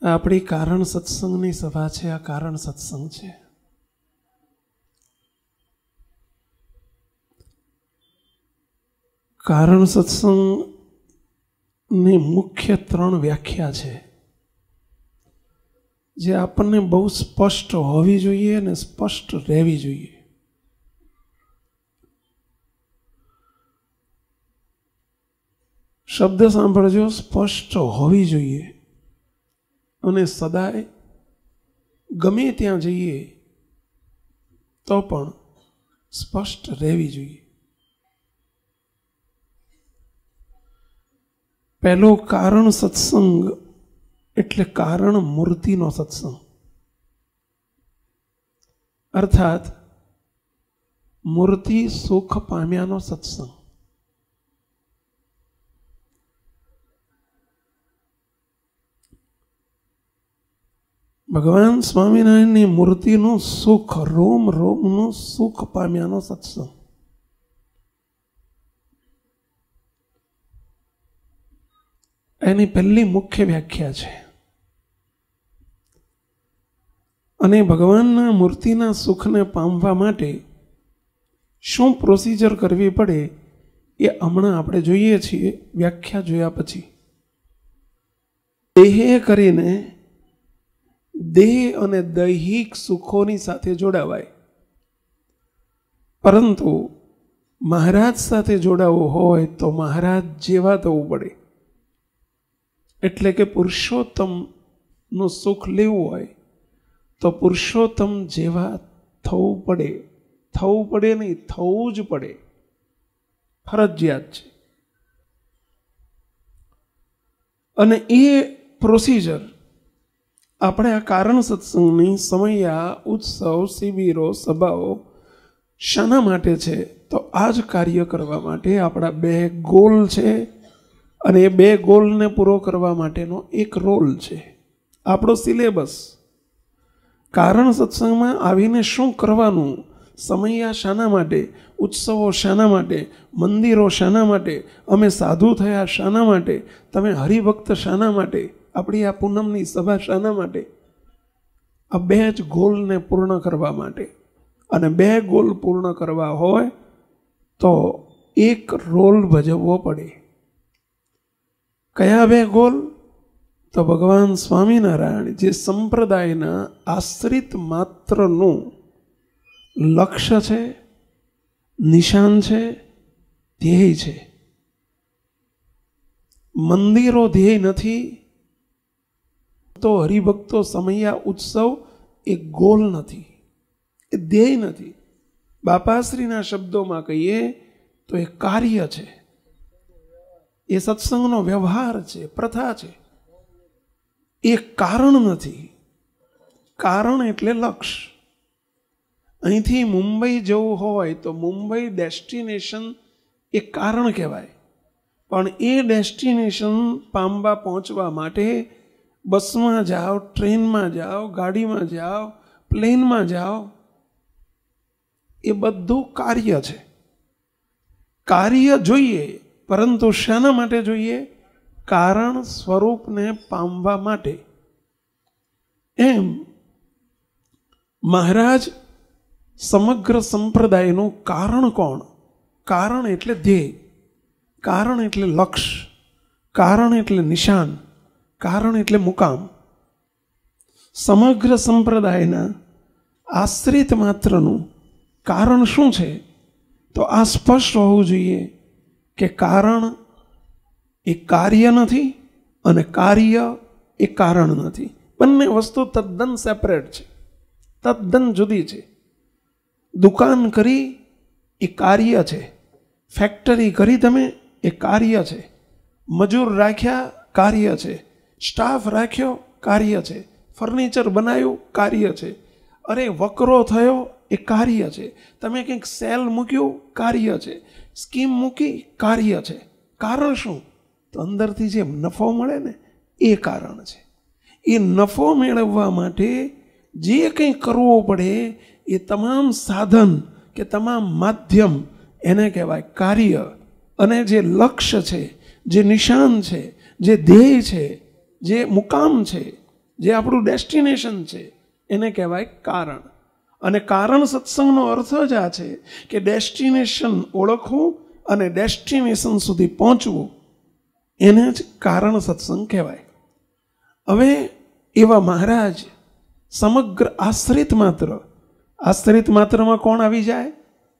આપણી કારણ સત્સંગની સભા છે આ કારણ સત્સંગ છે કારણ સત્સંગની મુખ્ય ત્રણ વ્યાખ્યા છે જે આપણને બહુ સ્પષ્ટ હોવી જોઈએ અને સ્પષ્ટ રહેવી જોઈએ શબ્દ સાંભળજો સ્પષ્ટ હોવી જોઈએ અને સદાય ગમે ત્યાં જઈએ તો પણ સ્પષ્ટ રહેવી જોઈએ પહેલો કારણ સત્સંગ એટલે કારણ મૂર્તિનો સત્સંગ અર્થાત મૂર્તિ સુખ પામ્યાનો સત્સંગ ભગવાન સ્વામિનારાયણની મૂર્તિનું સુખ રોમ રોમનું સુખ પામ્યાનો સત્સંગ એની પહેલી મુખ્ય વ્યાખ્યા છે અને ભગવાનના મૂર્તિના સુખને પામવા માટે શું પ્રોસિજર કરવી પડે એ હમણાં આપણે જોઈએ છીએ વ્યાખ્યા જોયા પછી દેહે કરીને દેહ અને દૈહિક સુખોની સાથે જોડાવાય પરંતુ મહારાજ સાથે જોડાવો હોય તો મહારાજ જેવા થવું પડે એટલે કે પુરુષોત્તમનું સુખ લેવું હોય તો પુરુષોત્તમ જેવા થવું પડે થવું પડે નહીં થવું જ પડે ફરજિયાત છે અને એ પ્રોસિજર આપણે આ કારણ સત્સંગની સમયા ઉત્સવ શિબિરો સભાઓ શાના માટે છે તો આ જ કાર્ય કરવા માટે આપણા બે ગોલ છે અને એ બે ગોલને પૂરો કરવા માટેનો એક રોલ છે આપણો સિલેબસ કારણ સત્સંગમાં આવીને શું કરવાનું સમૈયા શાના માટે ઉત્સવો શાના માટે મંદિરો શાના માટે અમે સાધુ થયા શાના માટે તમે હરિભક્ત શાના માટે આપણી આ પૂનમની સભા શાના માટે આ બે જ ગોલને પૂર્ણ કરવા માટે અને બે ગોલ પૂર્ણ કરવા હોય તો એક રોલ ભજવવો પડે કયા બે ગોલ તો ભગવાન સ્વામિનારાયણ જે સંપ્રદાયના આશ્રિત માત્રનું લક્ષ્ય છે નિશાન છે ધ્યેય છે મંદિરો ધ્યેય નથી તો હરિભક્તો સમૈયા ઉત્સવ એ ગોલ નથી એ ધ્યેય નથી બાપાશ્રીના શબ્દોમાં કહીએ તો એ કાર્ય છે એ સત્સંગનો વ્યવહાર છે પ્રથા છે એ કારણ નથી કારણ એટલે લક્ષ અહીંથી મુંબઈ જવું હોય તો મુંબઈ ડેસ્ટિનેશન એ કારણ કહેવાય પણ એ ડેસ્ટિનેશન પામવા પહોંચવા માટે બસમાં જાઓ ટ્રેનમાં જાઓ ગાડીમાં જાઓ પ્લેનમાં જાઓ એ બધું કાર્ય છે કાર્ય જોઈએ પરંતુ શાના માટે જોઈએ કારણ સ્વરૂપને પામવા માટે એમ મહારાજ સમગ્ર સંપ્રદાયનું કારણ કોણ કારણ એટલે ધ્યેય કારણ એટલે લક્ષ કારણ એટલે નિશાન કારણ એટલે મુકામ સમગ્ર સંપ્રદાયના આશ્રિત માત્રનું કારણ શું છે તો આ સ્પષ્ટ હોવું જોઈએ કે કારણ એ કાર્ય નથી અને કાર્ય એ કારણ નથી બંને વસ્તુ તદ્દન સેપરેટ છે તદ્દન જુદી છે દુકાન કરી એ કાર્ય છે ફેક્ટરી કરી તમે એ કાર્ય છે મજૂર રાખ્યા કાર્ય છે સ્ટાફ રાખ્યો કાર્ય છે ફર્નિચર બનાવ્યું કાર્ય છે અરે વકરો થયો એ કાર્ય છે તમે કંઈક સેલ મૂક્યું કાર્ય છે સ્કીમ મૂકી કાર્ય છે કારણ શું તો અંદરથી જે નફો મળે ને એ કારણ છે એ નફો મેળવવા માટે જે કંઈ કરવો પડે એ તમામ સાધન કે તમામ માધ્યમ એને કહેવાય કાર્ય અને જે લક્ષ્ય છે જે નિશાન છે જે ધ્યેય છે જે મુકામ છે જે આપણું ડેસ્ટિનેશન છે એને કહેવાય કારણ અને કારણ સત્સંગનો અર્થ જ આ છે કે ડેસ્ટિનેશન ઓળખવું અને ડેસ્ટિનેશન સુધી પહોંચવું એને જ કારણ સત્સંગ કહેવાય હવે એવા મહારાજ સમગ્ર આશ્રિત માત્ર આશ્રિત માત્રમાં કોણ આવી જાય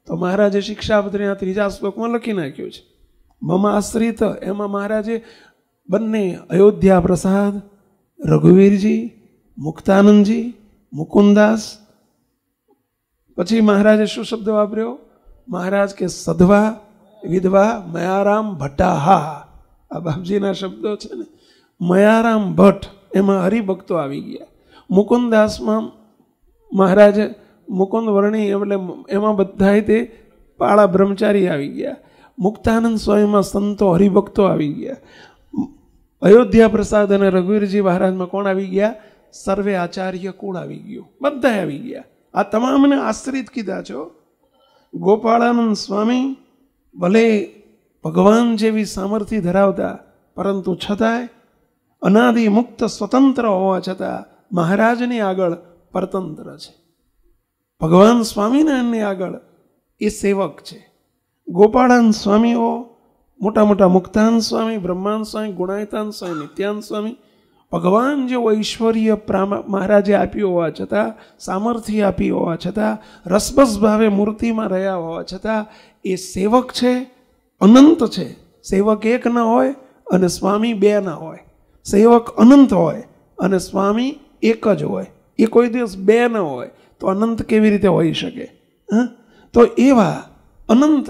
તો મહારાજે શિક્ષાપત્રીના ત્રીજા શ્લોકમાં લખી નાખ્યું છે મમ આશ્રિત એમાં મહારાજે બંને અયોધ્યા પ્રસાદ રઘુવીરજી મુક્તાનંદજી મુકુંદાસ પછી મહારાજે શું શબ્દ વાપર્યો મહારાજ કે સધવા વિધવા મયારામ ભટ્ટાહા આ બાપજીના શબ્દો છે ને મયારામ ભટ્ટ એમાં હરિભક્તો આવી ગયા મુકુંદાસમાં મહારાજે મુકુંદ વર્ણી એટલે એમાં બધાય તે પાળા બ્રહ્મચારી આવી ગયા મુક્તાનંદ સ્વામીમાં સંતો હરિભક્તો આવી ગયા અયોધ્યા પ્રસાદ અને રઘુવીરજી મહારાજમાં કોણ આવી ગયા સર્વે આચાર્ય કુળ આવી ગયું બધા આવી ગયા આ તમામને આશ્રિત કીધા છો ગોપાળાનંદ સ્વામી ભલે ભગવાન જેવી સામર્થ્ય ધરાવતા પરંતુ છતાંય અનાદિ મુક્ત સ્વતંત્ર હોવા છતાં મહારાજની આગળ પરતંત્ર છે ભગવાન સ્વામિનારાયણની આગળ એ સેવક છે ગોપાળાનંદ સ્વામીઓ મોટા મોટા મુક્તાન સ્વામી બ્રહ્માન સ્વામી ગુણાયતાન સ્વામી નિત્યાન સ્વામી ભગવાન જેવો ઐશ્વર્ય મહારાજે આપ્યું હોવા છતાં સામર્થ્ય આપી હોવા છતાં રસબસ ભાવે મૂર્તિમાં રહ્યા હોવા છતાં એ સેવક છે અનંત છે સેવક એક ન હોય અને સ્વામી બે ન હોય સેવક અનંત હોય અને સ્વામી એક જ હોય એ કોઈ દિવસ બે ન હોય તો અનંત કેવી રીતે હોઈ શકે હા તો એવા અનંત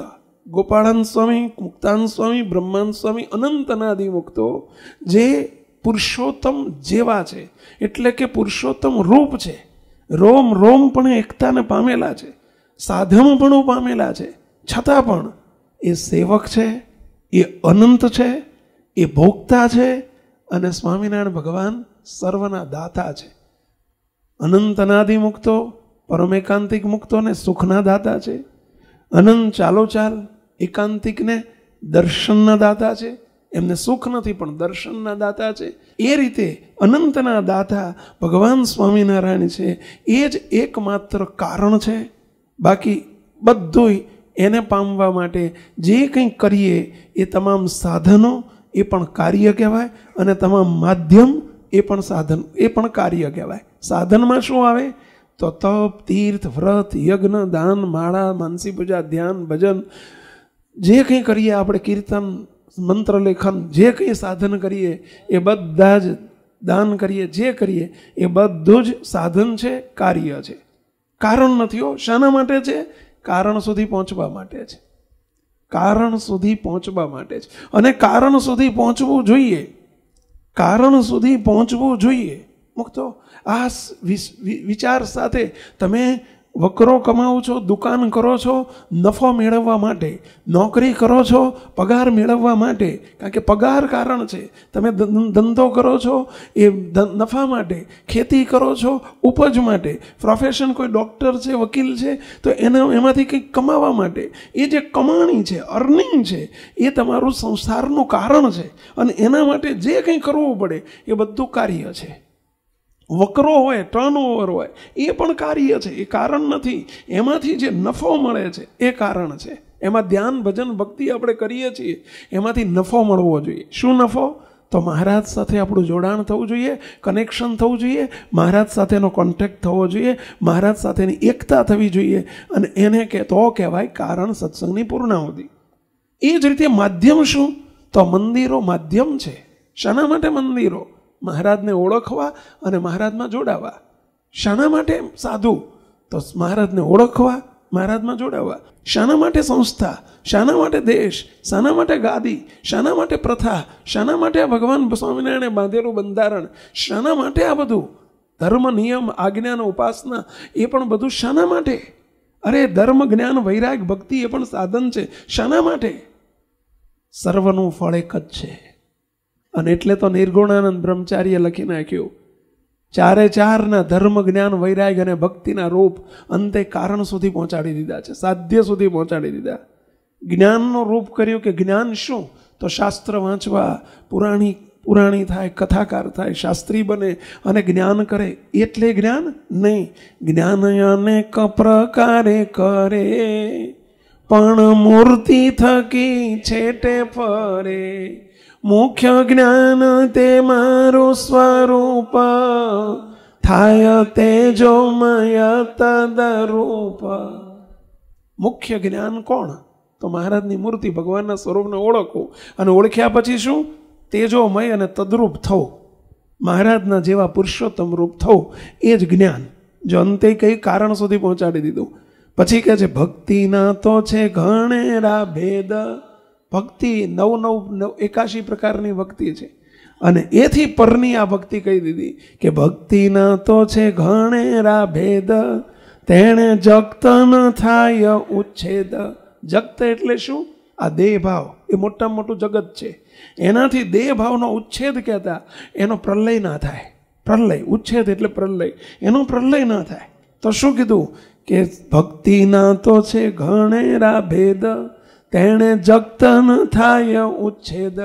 ગોપાળાન સ્વામી મુક્તાન સ્વામી બ્રહ્માન સ્વામી અનંતનાદિ મુક્તો જે પુરુષોત્તમ જેવા છે એટલે કે પુરુષોત્તમ રૂપ છે રોમ રોમ પણ એકતાને પામેલા છે સાધમપણું પામેલા છે છતાં પણ એ સેવક છે એ અનંત છે એ ભોગતા છે અને સ્વામિનારાયણ ભગવાન સર્વના દાતા છે અનંતનાદિ મુક્તો પરમેકાંતિક મુક્તો મુક્તોને સુખના દાતા છે અનંત ચાલો ચાલ એકાંતિકને દર્શનના દાતા છે એમને સુખ નથી પણ દર્શનના દાતા છે એ રીતે અનંતના દાતા ભગવાન સ્વામિનારાયણ છે એ જ એકમાત્ર કારણ છે બાકી બધુંય એને પામવા માટે જે કંઈ કરીએ એ તમામ સાધનો એ પણ કાર્ય કહેવાય અને તમામ માધ્યમ એ પણ સાધન એ પણ કાર્ય કહેવાય સાધનમાં શું આવે તો તપ તીર્થ વ્રત યજ્ઞ દાન માળા માનસી પૂજા ધ્યાન ભજન જે કંઈ કરીએ આપણે કીર્તન મંત્ર લેખન જે કંઈ સાધન કરીએ એ બધા જ દાન કરીએ જે કરીએ એ બધું જ સાધન છે કાર્ય છે કારણ નથી હો શાના માટે છે કારણ સુધી પહોંચવા માટે છે કારણ સુધી પહોંચવા માટે છે અને કારણ સુધી પહોંચવું જોઈએ કારણ સુધી પહોંચવું જોઈએ મુક્તો આ વિચાર સાથે તમે વકરો કમાવો છો દુકાન કરો છો નફો મેળવવા માટે નોકરી કરો છો પગાર મેળવવા માટે કારણ કે પગાર કારણ છે તમે ધંધો કરો છો એ નફા માટે ખેતી કરો છો ઉપજ માટે પ્રોફેશન કોઈ ડૉક્ટર છે વકીલ છે તો એના એમાંથી કંઈક કમાવા માટે એ જે કમાણી છે અર્નિંગ છે એ તમારું સંસારનું કારણ છે અને એના માટે જે કંઈ કરવું પડે એ બધું કાર્ય છે વકરો હોય ટર્નઓવર હોય એ પણ કાર્ય છે એ કારણ નથી એમાંથી જે નફો મળે છે એ કારણ છે એમાં ધ્યાન ભજન ભક્તિ આપણે કરીએ છીએ એમાંથી નફો મળવો જોઈએ શું નફો તો મહારાજ સાથે આપણું જોડાણ થવું જોઈએ કનેક્શન થવું જોઈએ મહારાજ સાથેનો કોન્ટેક્ટ થવો જોઈએ મહારાજ સાથેની એકતા થવી જોઈએ અને એને કે તો કહેવાય કારણ સત્સંગની પૂર્ણાવધિ એ જ રીતે માધ્યમ શું તો મંદિરો માધ્યમ છે શાના માટે મંદિરો મહારાજને ઓળખવા અને મહારાજમાં જોડાવા શાના માટે સાધુ તો મહારાજને ઓળખવા મહારાજમાં જોડાવા શાના માટે સંસ્થા શાના માટે દેશ શાના માટે ગાદી શાના માટે પ્રથા શાના માટે આ ભગવાન સ્વામિનારાયણે બાંધેલું બંધારણ શાના માટે આ બધું ધર્મ નિયમ આજ્ઞાનો ઉપાસના એ પણ બધું શાના માટે અરે ધર્મ જ્ઞાન વૈરાગ ભક્તિ એ પણ સાધન છે શાના માટે સર્વનું ફળ એક જ છે અને એટલે તો નિર્ગુણાનંદ બ્રહ્મચાર્ય લખી નાખ્યું ચારે ચારના ધર્મ જ્ઞાન વૈરાગ અને ભક્તિના રૂપ અંતે કારણ સુધી પહોંચાડી દીધા છે સાધ્ય સુધી પહોંચાડી દીધા જ્ઞાનનો રૂપ કર્યું કે જ્ઞાન શું તો શાસ્ત્ર વાંચવા પુરાણી પુરાણી થાય કથાકાર થાય શાસ્ત્રી બને અને જ્ઞાન કરે એટલે જ્ઞાન નહીં જ્ઞાન અનેક પ્રકારે કરે પણ મૂર્તિ થકી છેટે ફરે મુખ્ય જ્ઞાન તે મારું સ્વરૂપ થાય તે જોમય તદરૂપ મુખ્ય જ્ઞાન કોણ તો મહારાજની મૂર્તિ ભગવાનના સ્વરૂપને ઓળખવું અને ઓળખ્યા પછી શું તેજોમય અને તદરૂપ થવું મહારાજના જેવા પુરુષોત્તમ રૂપ થવું એ જ જ્ઞાન જો અંતે કઈ કારણ સુધી પહોંચાડી દીધું પછી કહે છે ભક્તિના તો છે ઘણેરા ભેદ ભક્તિ નવ નવ નવ એકાશી પ્રકારની ભક્તિ છે અને એથી પરની આ ભક્તિ કહી દીધી કે ભક્તિના તો છે ઘણેરા ભેદ તેણે જગત ન થાય ઉચ્છેદ જગત એટલે શું આ દેહભાવ એ મોટામાં મોટું જગત છે એનાથી દેહભાવનો ઉચ્છેદ કહેતા એનો પ્રલય ના થાય પ્રલય ઉચ્છેદ એટલે પ્રલય એનો પ્રલય ના થાય તો શું કીધું કે ભક્તિના તો છે ઘણેરા ભેદ તેણે જગત ન થાય ઉચ્છેદ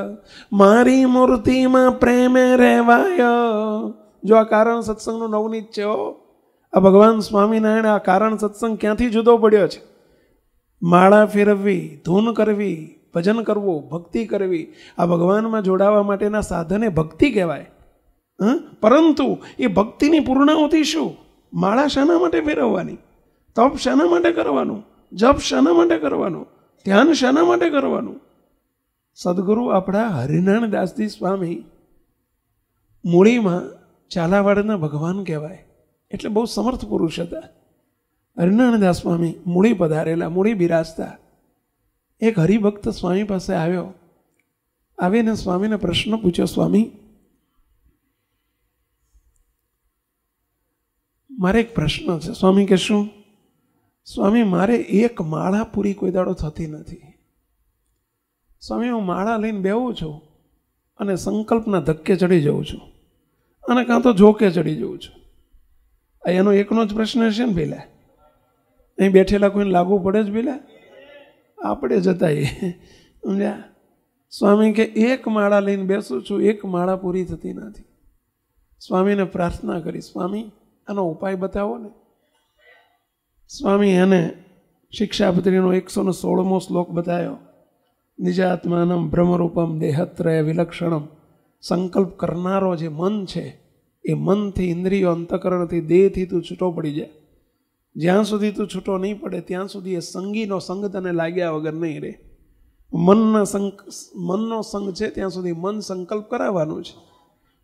મારી મૂર્તિમાં પ્રેમે રહેવાય જો આ કારણ સત્સંગનું નવનીત છે આ ભગવાન સ્વામિનારાયણ આ કારણ સત્સંગ ક્યાંથી જુદો પડ્યો છે માળા ફેરવવી ધૂન કરવી ભજન કરવું ભક્તિ કરવી આ ભગવાનમાં જોડાવા માટેના સાધને ભક્તિ કહેવાય હં પરંતુ એ ભક્તિની પૂર્ણાહુતિ શું માળા શાના માટે ફેરવવાની તપ શાના માટે કરવાનું જપ શાના માટે કરવાનું ધ્યાન શાના માટે કરવાનું સદગુરુ આપણા હરિનાણ દાસજી સ્વામી મૂળીમાં ચાલાવાડના ભગવાન કહેવાય એટલે બહુ સમર્થ પુરુષ હતા હરિનાણદાસ સ્વામી મૂળી પધારેલા મૂળી બિરાજતા એક હરિભક્ત સ્વામી પાસે આવ્યો આવીને સ્વામીને પ્રશ્ન પૂછ્યો સ્વામી મારે એક પ્રશ્ન છે સ્વામી કે શું સ્વામી મારે એક માળા પૂરી કોઈ દાડો થતી નથી સ્વામી હું માળા લઈને બેહું છું અને સંકલ્પના ધક્કે ચડી જઉં છું અને કાં તો જોકે ચડી જઉં છું આ એનો એકનો જ પ્રશ્ન છે ને પેલા અહીં બેઠેલા કોઈને લાગુ પડે જ પેલા આપણે જતાઈએ સમજ્યા સ્વામી કે એક માળા લઈને બેસું છું એક માળા પૂરી થતી નથી સ્વામીને પ્રાર્થના કરી સ્વામી આનો ઉપાય બતાવો ને સ્વામી એને શિક્ષાપત્રીનો એકસોને સોળમો શ્લોક બતાવ્યો નિજાત્માનમ બ્રહ્મરૂપમ દેહત્રય વિલક્ષણમ સંકલ્પ કરનારો જે મન છે એ મનથી ઇન્દ્રિયો અંતકરણથી દેહથી તું છૂટો પડી જાય જ્યાં સુધી તું છૂટો નહીં પડે ત્યાં સુધી એ સંગીનો સંગ તને લાગ્યા વગર નહીં રહે મનના સંક મનનો સંગ છે ત્યાં સુધી મન સંકલ્પ કરાવવાનું છે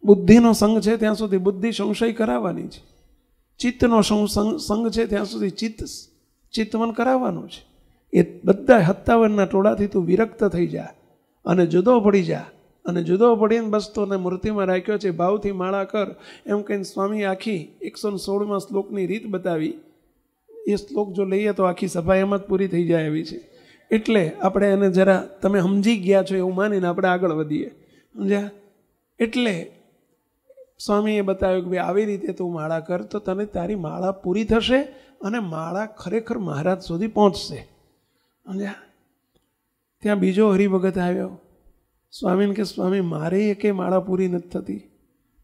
બુદ્ધિનો સંગ છે ત્યાં સુધી બુદ્ધિ સંશય કરાવવાની છે ચિત્તનો સંઘ છે ત્યાં સુધી ચિત્ત ચિત્તવન કરાવવાનું છે એ બધા હત્તાવનના ટોળાથી તું વિરક્ત થઈ જા અને જુદો પડી જા અને જુદો પડીને બસ તોને મૂર્તિમાં રાખ્યો છે ભાવથી માળા કર એમ કહીને સ્વામી આખી એકસો સોળમાં શ્લોકની રીત બતાવી એ શ્લોક જો લઈએ તો આખી સભા એમ જ પૂરી થઈ જાય એવી છે એટલે આપણે એને જરા તમે સમજી ગયા છો એવું માનીને આપણે આગળ વધીએ સમજ્યા એટલે સ્વામીએ બતાવ્યું કે ભાઈ આવી રીતે તું માળા કર તો તને તારી માળા પૂરી થશે અને માળા ખરેખર મહારાજ સુધી પહોંચશે સમજ્યા ત્યાં બીજો હરિભગત આવ્યો સ્વામીને કે સ્વામી મારે એકે માળા પૂરી નથી થતી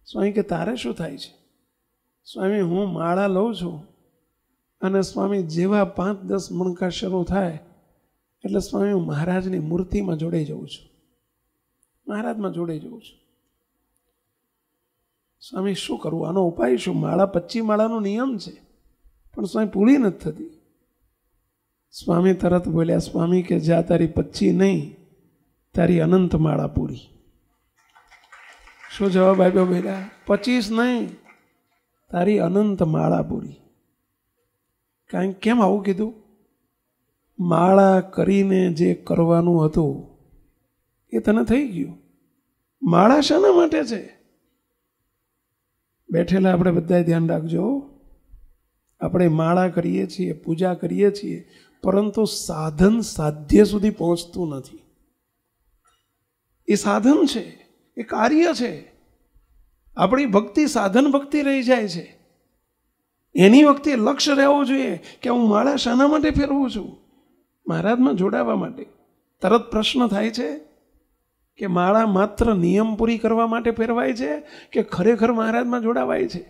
સ્વામી કે તારે શું થાય છે સ્વામી હું માળા લઉં છું અને સ્વામી જેવા પાંચ દસ મણકા શરૂ થાય એટલે સ્વામી હું મહારાજની મૂર્તિમાં જોડે જઉં છું મહારાજમાં જોડે જઉં છું સ્વામી શું કરવું આનો ઉપાય શું માળા પચી માળાનો નિયમ છે પણ સ્વામી પૂરી નથી થતી સ્વામી તરત બોલ્યા સ્વામી કે જ્યાં તારી પચી નહીં તારી અનંત માળા પૂરી શું જવાબ આપ્યો બોલ્યા પચીસ નહીં તારી અનંત માળા પૂરી કારણ કેમ આવું કીધું માળા કરીને જે કરવાનું હતું એ તને થઈ ગયું માળા શાના માટે છે બેઠેલા આપણે બધાએ ધ્યાન રાખજો આપણે માળા કરીએ છીએ પૂજા કરીએ છીએ પરંતુ સાધન સાધ્ય સુધી પહોંચતું નથી એ સાધન છે એ કાર્ય છે આપણી ભક્તિ સાધન ભક્તિ રહી જાય છે એની વખતે લક્ષ્ય રહેવું જોઈએ કે હું માળા શાના માટે ફેરવું છું મહારાજમાં જોડાવા માટે તરત પ્રશ્ન થાય છે કે માળા માત્ર નિયમ પૂરી કરવા માટે ફેરવાય છે કે ખરેખર મહારાજમાં જોડાવાય છે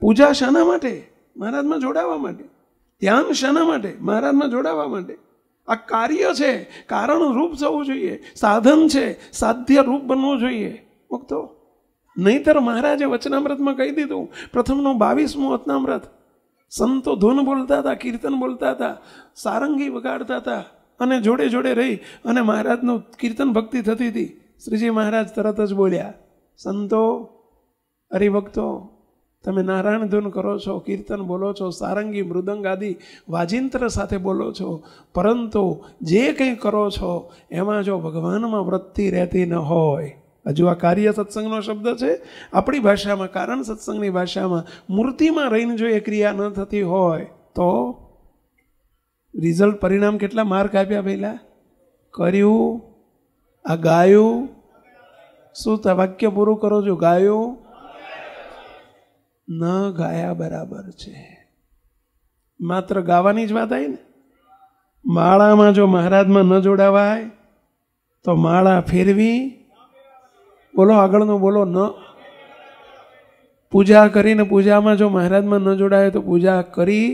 પૂજા શાના માટે મહારાજમાં જોડાવા માટે ધ્યાન શાના માટે મહારાજમાં જોડાવા માટે આ કાર્ય છે કારણ રૂપ થવું જોઈએ સાધન છે સાધ્ય રૂપ બનવું જોઈએ મુક્તો નહીતર મહારાજે વચનામૃતમાં કહી દીધું પ્રથમનો બાવીસમો વચનામૃત સંતો ધૂન બોલતા હતા કીર્તન બોલતા હતા સારંગી વગાડતા હતા અને જોડે જોડે રહી અને મહારાજનું કીર્તન ભક્તિ થતી હતી શ્રીજી મહારાજ તરત જ બોલ્યા સંતો હરિભક્તો તમે નારાયણ ધૂન કરો છો કીર્તન બોલો છો સારંગી મૃદંગ આદિ વાજિંત્ર સાથે બોલો છો પરંતુ જે કંઈ કરો છો એમાં જો ભગવાનમાં વૃત્તિ રહેતી ન હોય હજુ આ કાર્ય સત્સંગનો શબ્દ છે આપણી ભાષામાં કારણ સત્સંગની ભાષામાં મૂર્તિમાં રહીને જો એ ક્રિયા ન થતી હોય તો રિઝલ્ટ પરિણામ કેટલા માર્ક આપ્યા પહેલા કર્યું આ ગાયું શું વાક્ય પૂરું કરો છો ગાયું ન ગાયા બરાબર છે માત્ર ગાવાની જ વાત આવી ને માળામાં જો મહારાજમાં ન જોડાવાય તો માળા ફેરવી બોલો આગળનું બોલો ન પૂજા કરીને પૂજામાં જો મહારાજમાં ન જોડાય તો પૂજા કરી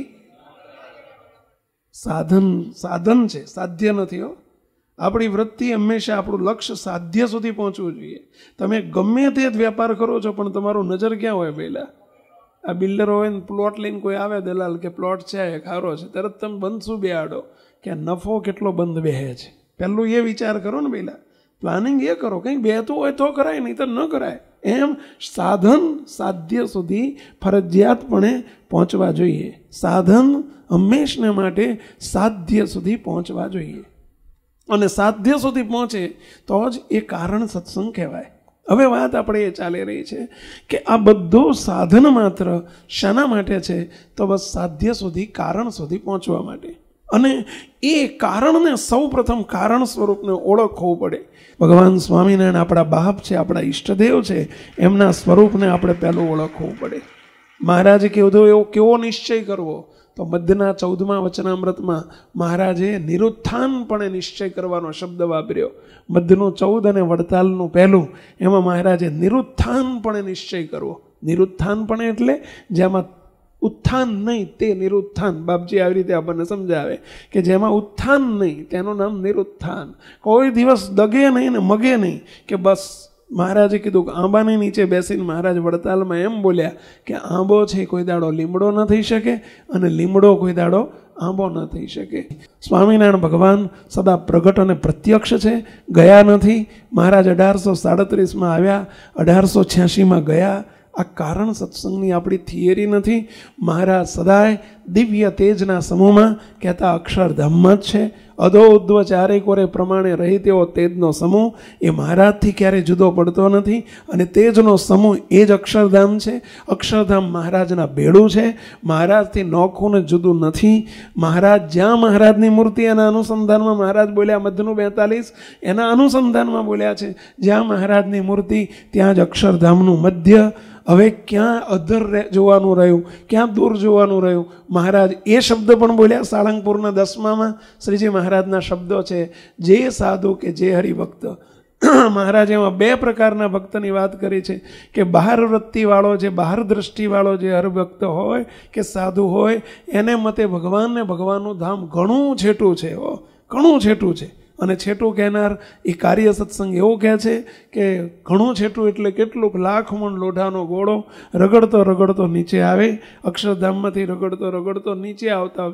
સાધન સાધન છે સાધ્ય નથી હો આપણી વૃત્તિ હંમેશા આપણું લક્ષ્ય સાધ્ય સુધી પહોંચવું જોઈએ તમે ગમે તે જ વ્યાપાર કરો છો પણ તમારું નજર ક્યાં હોય પહેલાં આ બિલ્ડર હોય ને પ્લોટ લઈને કોઈ આવે દલાલ કે પ્લોટ છે ખારો છે તરત તમે બંધશું બે આડો કે નફો કેટલો બંધ બેહે છે પહેલું એ વિચાર કરો ને પહેલાં પ્લાનિંગ એ કરો કંઈક બેહતું હોય તો કરાય નહીં તો ન કરાય એમ સાધન સાધ્ય સુધી ફરજિયાતપણે પહોંચવા જોઈએ સાધન હંમેશને માટે સાધ્ય સુધી પહોંચવા જોઈએ અને સાધ્ય સુધી પહોંચે તો જ એ કારણ સત્સંગ કહેવાય હવે વાત આપણે એ ચાલી રહી છે કે આ બધો સાધન માત્ર શાના માટે છે તો બસ સાધ્ય સુધી કારણ સુધી પહોંચવા માટે અને એ કારણને સૌ પ્રથમ કારણ સ્વરૂપને ઓળખવું પડે ભગવાન સ્વામિનારાયણ આપણા બાપ છે આપણા ઈષ્ટદેવ છે એમના સ્વરૂપને આપણે પહેલું ઓળખવું પડે મહારાજે કહેવું એવો કેવો નિશ્ચય કરવો તો મધ્યના ચૌદમાં વચનામૃતમાં મહારાજે નિરુત્થાનપણે નિશ્ચય કરવાનો શબ્દ વાપર્યો મધ્યનું ચૌદ અને વડતાલનું પહેલું એમાં મહારાજે નિરુત્થાનપણે નિશ્ચય કરવો નિરુત્થાનપણે એટલે જેમાં ઉત્થાન નહીં તે નિરુત્થાન બાપજી આવી રીતે આપણને સમજાવે કે જેમાં ઉત્થાન નહીં તેનું નામ નિરુત્થાન કોઈ દિવસ દગે નહીં ને મગે નહીં કે બસ મહારાજે કીધું કે આંબાની નીચે બેસીને મહારાજ વડતાલમાં એમ બોલ્યા કે આંબો છે કોઈ દાડો લીમડો ન થઈ શકે અને લીમડો કોઈ દાડો આંબો ન થઈ શકે સ્વામિનારાયણ ભગવાન સદા પ્રગટ અને પ્રત્યક્ષ છે ગયા નથી મહારાજ અઢારસો સાડત્રીસમાં આવ્યા અઢારસો છ્યાસીમાં ગયા આ કારણ સત્સંગની આપણી થિયરી નથી મહારાજ સદાય દિવ્ય તેજના સમૂહમાં કહેતા અક્ષરધામ જ છે અધો ઉદ્ધવ ચારે કોરે પ્રમાણે રહી તેવો તેજનો સમૂહ એ મહારાજથી ક્યારેય જુદો પડતો નથી અને તેજનો સમૂહ એ જ અક્ષરધામ છે અક્ષરધામ મહારાજના ભેળું છે મહારાજથી નોખું ને જુદું નથી મહારાજ જ્યાં મહારાજની મૂર્તિ એના અનુસંધાનમાં મહારાજ બોલ્યા મધનું બેતાલીસ એના અનુસંધાનમાં બોલ્યા છે જ્યાં મહારાજની મૂર્તિ ત્યાં જ અક્ષરધામનું મધ્ય હવે ક્યાં અધર જોવાનું રહ્યું ક્યાં દૂર જોવાનું રહ્યું મહારાજ એ શબ્દ પણ બોલ્યા સાળંગપુરના દસમામાં શ્રીજી મહારાજના શબ્દો છે જે સાધુ કે જે હરિભક્ત મહારાજ એમાં બે પ્રકારના ભક્તની વાત કરી છે કે બહાર વૃત્તિવાળો જે બહાર દ્રષ્ટિવાળો જે હરિભક્ત હોય કે સાધુ હોય એને મતે ભગવાનને ભગવાનનું ધામ ઘણું છેટું છે ઓ ઘણું છેટું છે અને છેટું કહેનાર એ કાર્ય સત્સંગ એવો કહે છે કે ઘણો છેટું એટલે કેટલુંક લાખ મણ લોઢાનો ગોળો રગડતો રગડતો નીચે આવે અક્ષરધામમાંથી રગડતો રગડતો નીચે આવતા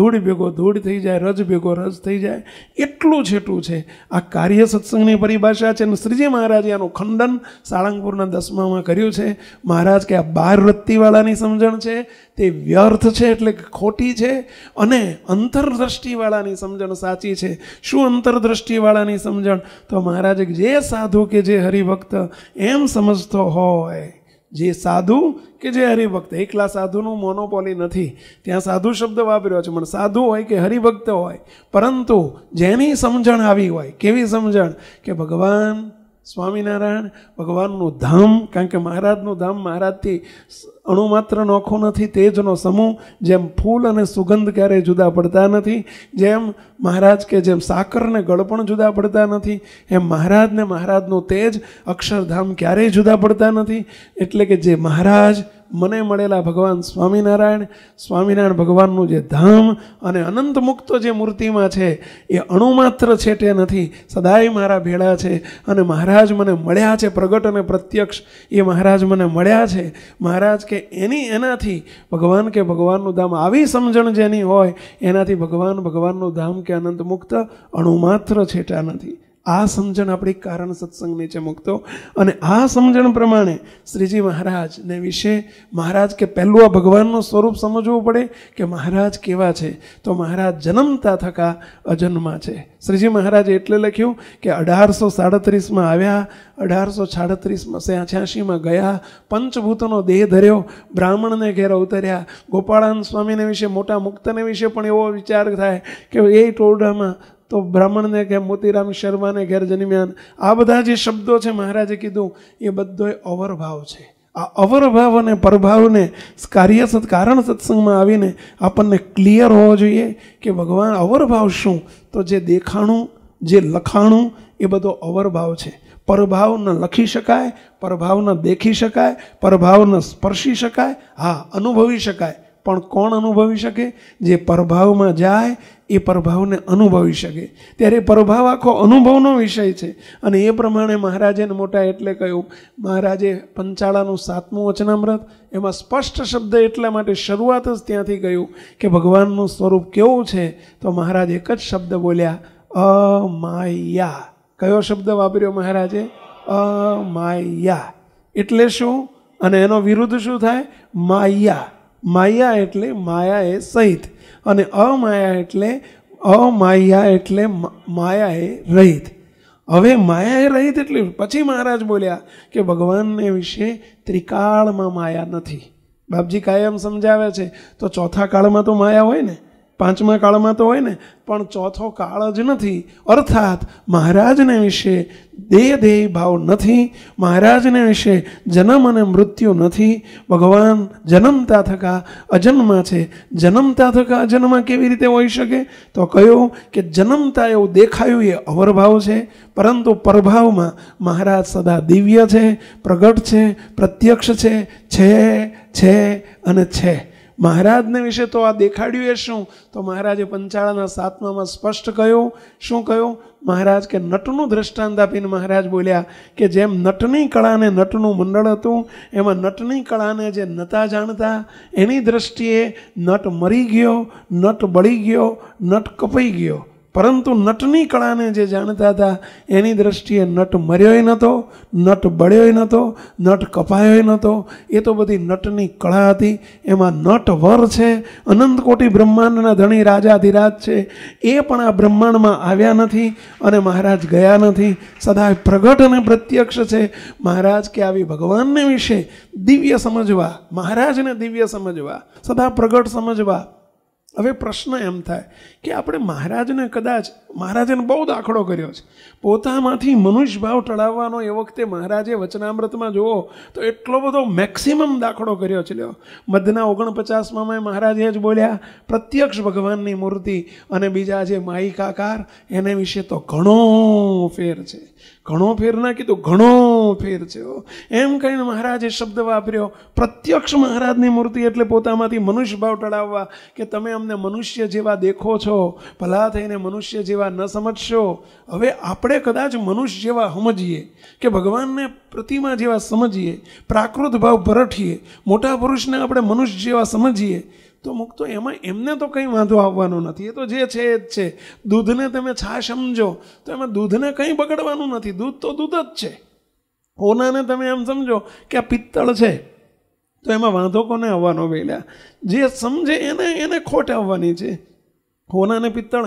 ધૂળ ભેગો ધૂળ થઈ જાય રજ ભેગો રજ થઈ જાય એટલું છેટું છે આ કાર્ય સત્સંગની પરિભાષા છે અને શ્રીજી મહારાજે આનું ખંડન સાળંગપુરના દસમામાં કર્યું છે મહારાજ કે આ બાર વૃત્તિવાળાની સમજણ છે તે વ્યર્થ છે એટલે ખોટી છે અને અંતરદ્રષ્ટિવાળાની સમજણ સાચી છે શું અંતરદ્રષ્ટિવાળાની સમજણ તો મહારાજ જે સાધુ કે જે હરિભક્ત એમ સમજતો હોય જે સાધુ કે જે હરિભક્ત એકલા સાધુનું મોનોપોલી નથી ત્યાં સાધુ શબ્દ વાપર્યો છે પણ સાધુ હોય કે હરિભક્ત હોય પરંતુ જેની સમજણ આવી હોય કેવી સમજણ કે ભગવાન સ્વામિનારાયણ ભગવાનનું ધામ કારણ કે મહારાજનું ધામ મહારાજથી અણુમાત્ર નોખો નથી તેજનો સમૂહ જેમ ફૂલ અને સુગંધ ક્યારેય જુદા પડતા નથી જેમ મહારાજ કે જેમ સાકરને ગળ પણ જુદા પડતા નથી એમ મહારાજને મહારાજનું તેજ અક્ષરધામ ક્યારેય જુદા પડતા નથી એટલે કે જે મહારાજ મને મળેલા ભગવાન સ્વામિનારાયણ સ્વામિનારાયણ ભગવાનનું જે ધામ અને અનંત મુક્ત જે મૂર્તિમાં છે એ અણુમાત્ર છેટે નથી સદાય મારા ભેળા છે અને મહારાજ મને મળ્યા છે પ્રગટ અને પ્રત્યક્ષ એ મહારાજ મને મળ્યા છે મહારાજ કે એની એનાથી ભગવાન કે ભગવાનનું ધામ આવી સમજણ જેની હોય એનાથી ભગવાન ભગવાનનું ધામ કે અનંત મુક્ત અણુમાત્ર છેટા નથી આ સમજણ આપણી કારણ સત્સંગની છે મુક્તો અને આ સમજણ પ્રમાણે શ્રીજી મહારાજને વિશે મહારાજ કે પહેલું આ ભગવાનનું સ્વરૂપ સમજવું પડે કે મહારાજ કેવા છે તો મહારાજ જન્મતા થકા અજન્મા છે શ્રીજી મહારાજે એટલે લખ્યું કે અઢારસો સાડત્રીસમાં આવ્યા અઢારસો છાડત્રીસમાં છ્યાસીમાં ગયા પંચભૂતનો દેહ ધર્યો બ્રાહ્મણને ઘેર ઉતર્યા ગોપાળાન સ્વામીને વિશે મોટા મુક્તને વિશે પણ એવો વિચાર થાય કે એ ટોરડામાં તો બ્રાહ્મણને કે મોતીરામ શર્માને ઘેર જન્મ્યા આ બધા જે શબ્દો છે મહારાજે કીધું એ બધો અવરભાવ છે આ અવરભાવ અને પરભાવને કાર્ય કારણ સત્સંગમાં આવીને આપણને ક્લિયર હોવો જોઈએ કે ભગવાન અવરભાવ શું તો જે દેખાણું જે લખાણું એ બધો અવરભાવ છે પરભાવ ન લખી શકાય પરભાવ ન દેખી શકાય પરભાવ ન સ્પર્શી શકાય હા અનુભવી શકાય પણ કોણ અનુભવી શકે જે પરભાવમાં જાય એ પ્રભાવને અનુભવી શકે ત્યારે પ્રભાવ આખો અનુભવનો વિષય છે અને એ પ્રમાણે મહારાજેને મોટા એટલે કહ્યું મહારાજે પંચાળાનું સાતમું વચનામૃત એમાં સ્પષ્ટ શબ્દ એટલા માટે શરૂઆત જ ત્યાંથી કહ્યું કે ભગવાનનું સ્વરૂપ કેવું છે તો મહારાજ એક જ શબ્દ બોલ્યા અમાયા કયો શબ્દ વાપર્યો મહારાજે અમાયા એટલે શું અને એનો વિરુદ્ધ શું થાય માયા માયા એટલે માયા એ સહિત અને અમાયા એટલે અમાયા એટલે માયા એ રહિત હવે માયા એ રહિત એટલે પછી મહારાજ બોલ્યા કે ભગવાનને વિશે ત્રિકાળમાં માયા નથી બાપજી કાયમ સમજાવે છે તો ચોથા કાળમાં તો માયા હોય ને પાંચમા કાળમાં તો હોય ને પણ ચોથો કાળ જ નથી અર્થાત મહારાજને વિશે દેહ દેહ ભાવ નથી મહારાજને વિશે જન્મ અને મૃત્યુ નથી ભગવાન જન્મતા થકા અજન્મા છે જન્મતા થકા અજન્મા કેવી રીતે હોઈ શકે તો કહ્યું કે જન્મતા એવું દેખાયું એ અવરભાવ છે પરંતુ પરભાવમાં મહારાજ સદા દિવ્ય છે પ્રગટ છે પ્રત્યક્ષ છે છે છે અને છે મહારાજને વિશે તો આ દેખાડ્યું એ શું તો મહારાજે પંચાળાના સાતમામાં સ્પષ્ટ કહ્યું શું કહ્યું મહારાજ કે નટનું દ્રષ્ટાંત આપીને મહારાજ બોલ્યા કે જેમ નટની કળાને નટનું મંડળ હતું એમાં નટની કળાને જે નતા જાણતા એની દૃષ્ટિએ નટ મરી ગયો નટ બળી ગયો નટ કપાઈ ગયો પરંતુ નટની કળાને જે જાણતા હતા એની દૃષ્ટિએ નટ મર્યોય નહોતો નટ બળ્યોય નહોતો નટ કપાયોય નહોતો એ તો બધી નટની કળા હતી એમાં નટ વર છે અનંતકોટી બ્રહ્માંડના ધણી રાજાધિરાજ છે એ પણ આ બ્રહ્માંડમાં આવ્યા નથી અને મહારાજ ગયા નથી સદાય પ્રગટ અને પ્રત્યક્ષ છે મહારાજ કે આવી ભગવાનને વિશે દિવ્ય સમજવા મહારાજને દિવ્ય સમજવા સદા પ્રગટ સમજવા હવે પ્રશ્ન એમ થાય કે આપણે મહારાજને કદાચ મહારાજને બહુ દાખલો કર્યો છે પોતામાંથી મનુષ્ય ભાવ ટળાવવાનો એ વખતે મહારાજે વચનામૃતમાં જુઓ તો એટલો બધો મેક્સિમમ દાખલો કર્યો છે લ્યો મધના ઓગણપચાસમાં મહારાજે જ બોલ્યા પ્રત્યક્ષ ભગવાનની મૂર્તિ અને બીજા જે માયિકાકાર એને વિશે તો ઘણો ફેર છે ઘણો ફેર ના કીધું ઘણો ફેર છે એમ કહીને મહારાજે શબ્દ વાપર્યો પ્રત્યક્ષ મહારાજની મૂર્તિ એટલે પોતામાંથી મનુષ્ય ભાવ ટળાવવા કે તમે અમને મનુષ્ય જેવા દેખો છો ભલા થઈને મનુષ્ય જેવા ન સમજશો હવે આપણે કદાચ મનુષ્ય જેવા સમજીએ કે ભગવાનને પ્રતિમા જેવા સમજીએ પ્રાકૃત ભાવ ભરઠીએ મોટા પુરુષને આપણે મનુષ્ય જેવા સમજીએ તો મુક્તો એમાં એમને તો કંઈ વાંધો આવવાનો નથી એ તો જે છે એ જ છે દૂધને તમે છા સમજો તો એમાં દૂધને કંઈ બગડવાનું નથી દૂધ તો દૂધ જ છે ઓનાને તમે એમ સમજો કે આ પિત્તળ છે તો એમાં વાંધો કોને આવવાનો પહેલાં જે સમજે એને એને ખોટ આવવાની છે હોનાને પિત્તળ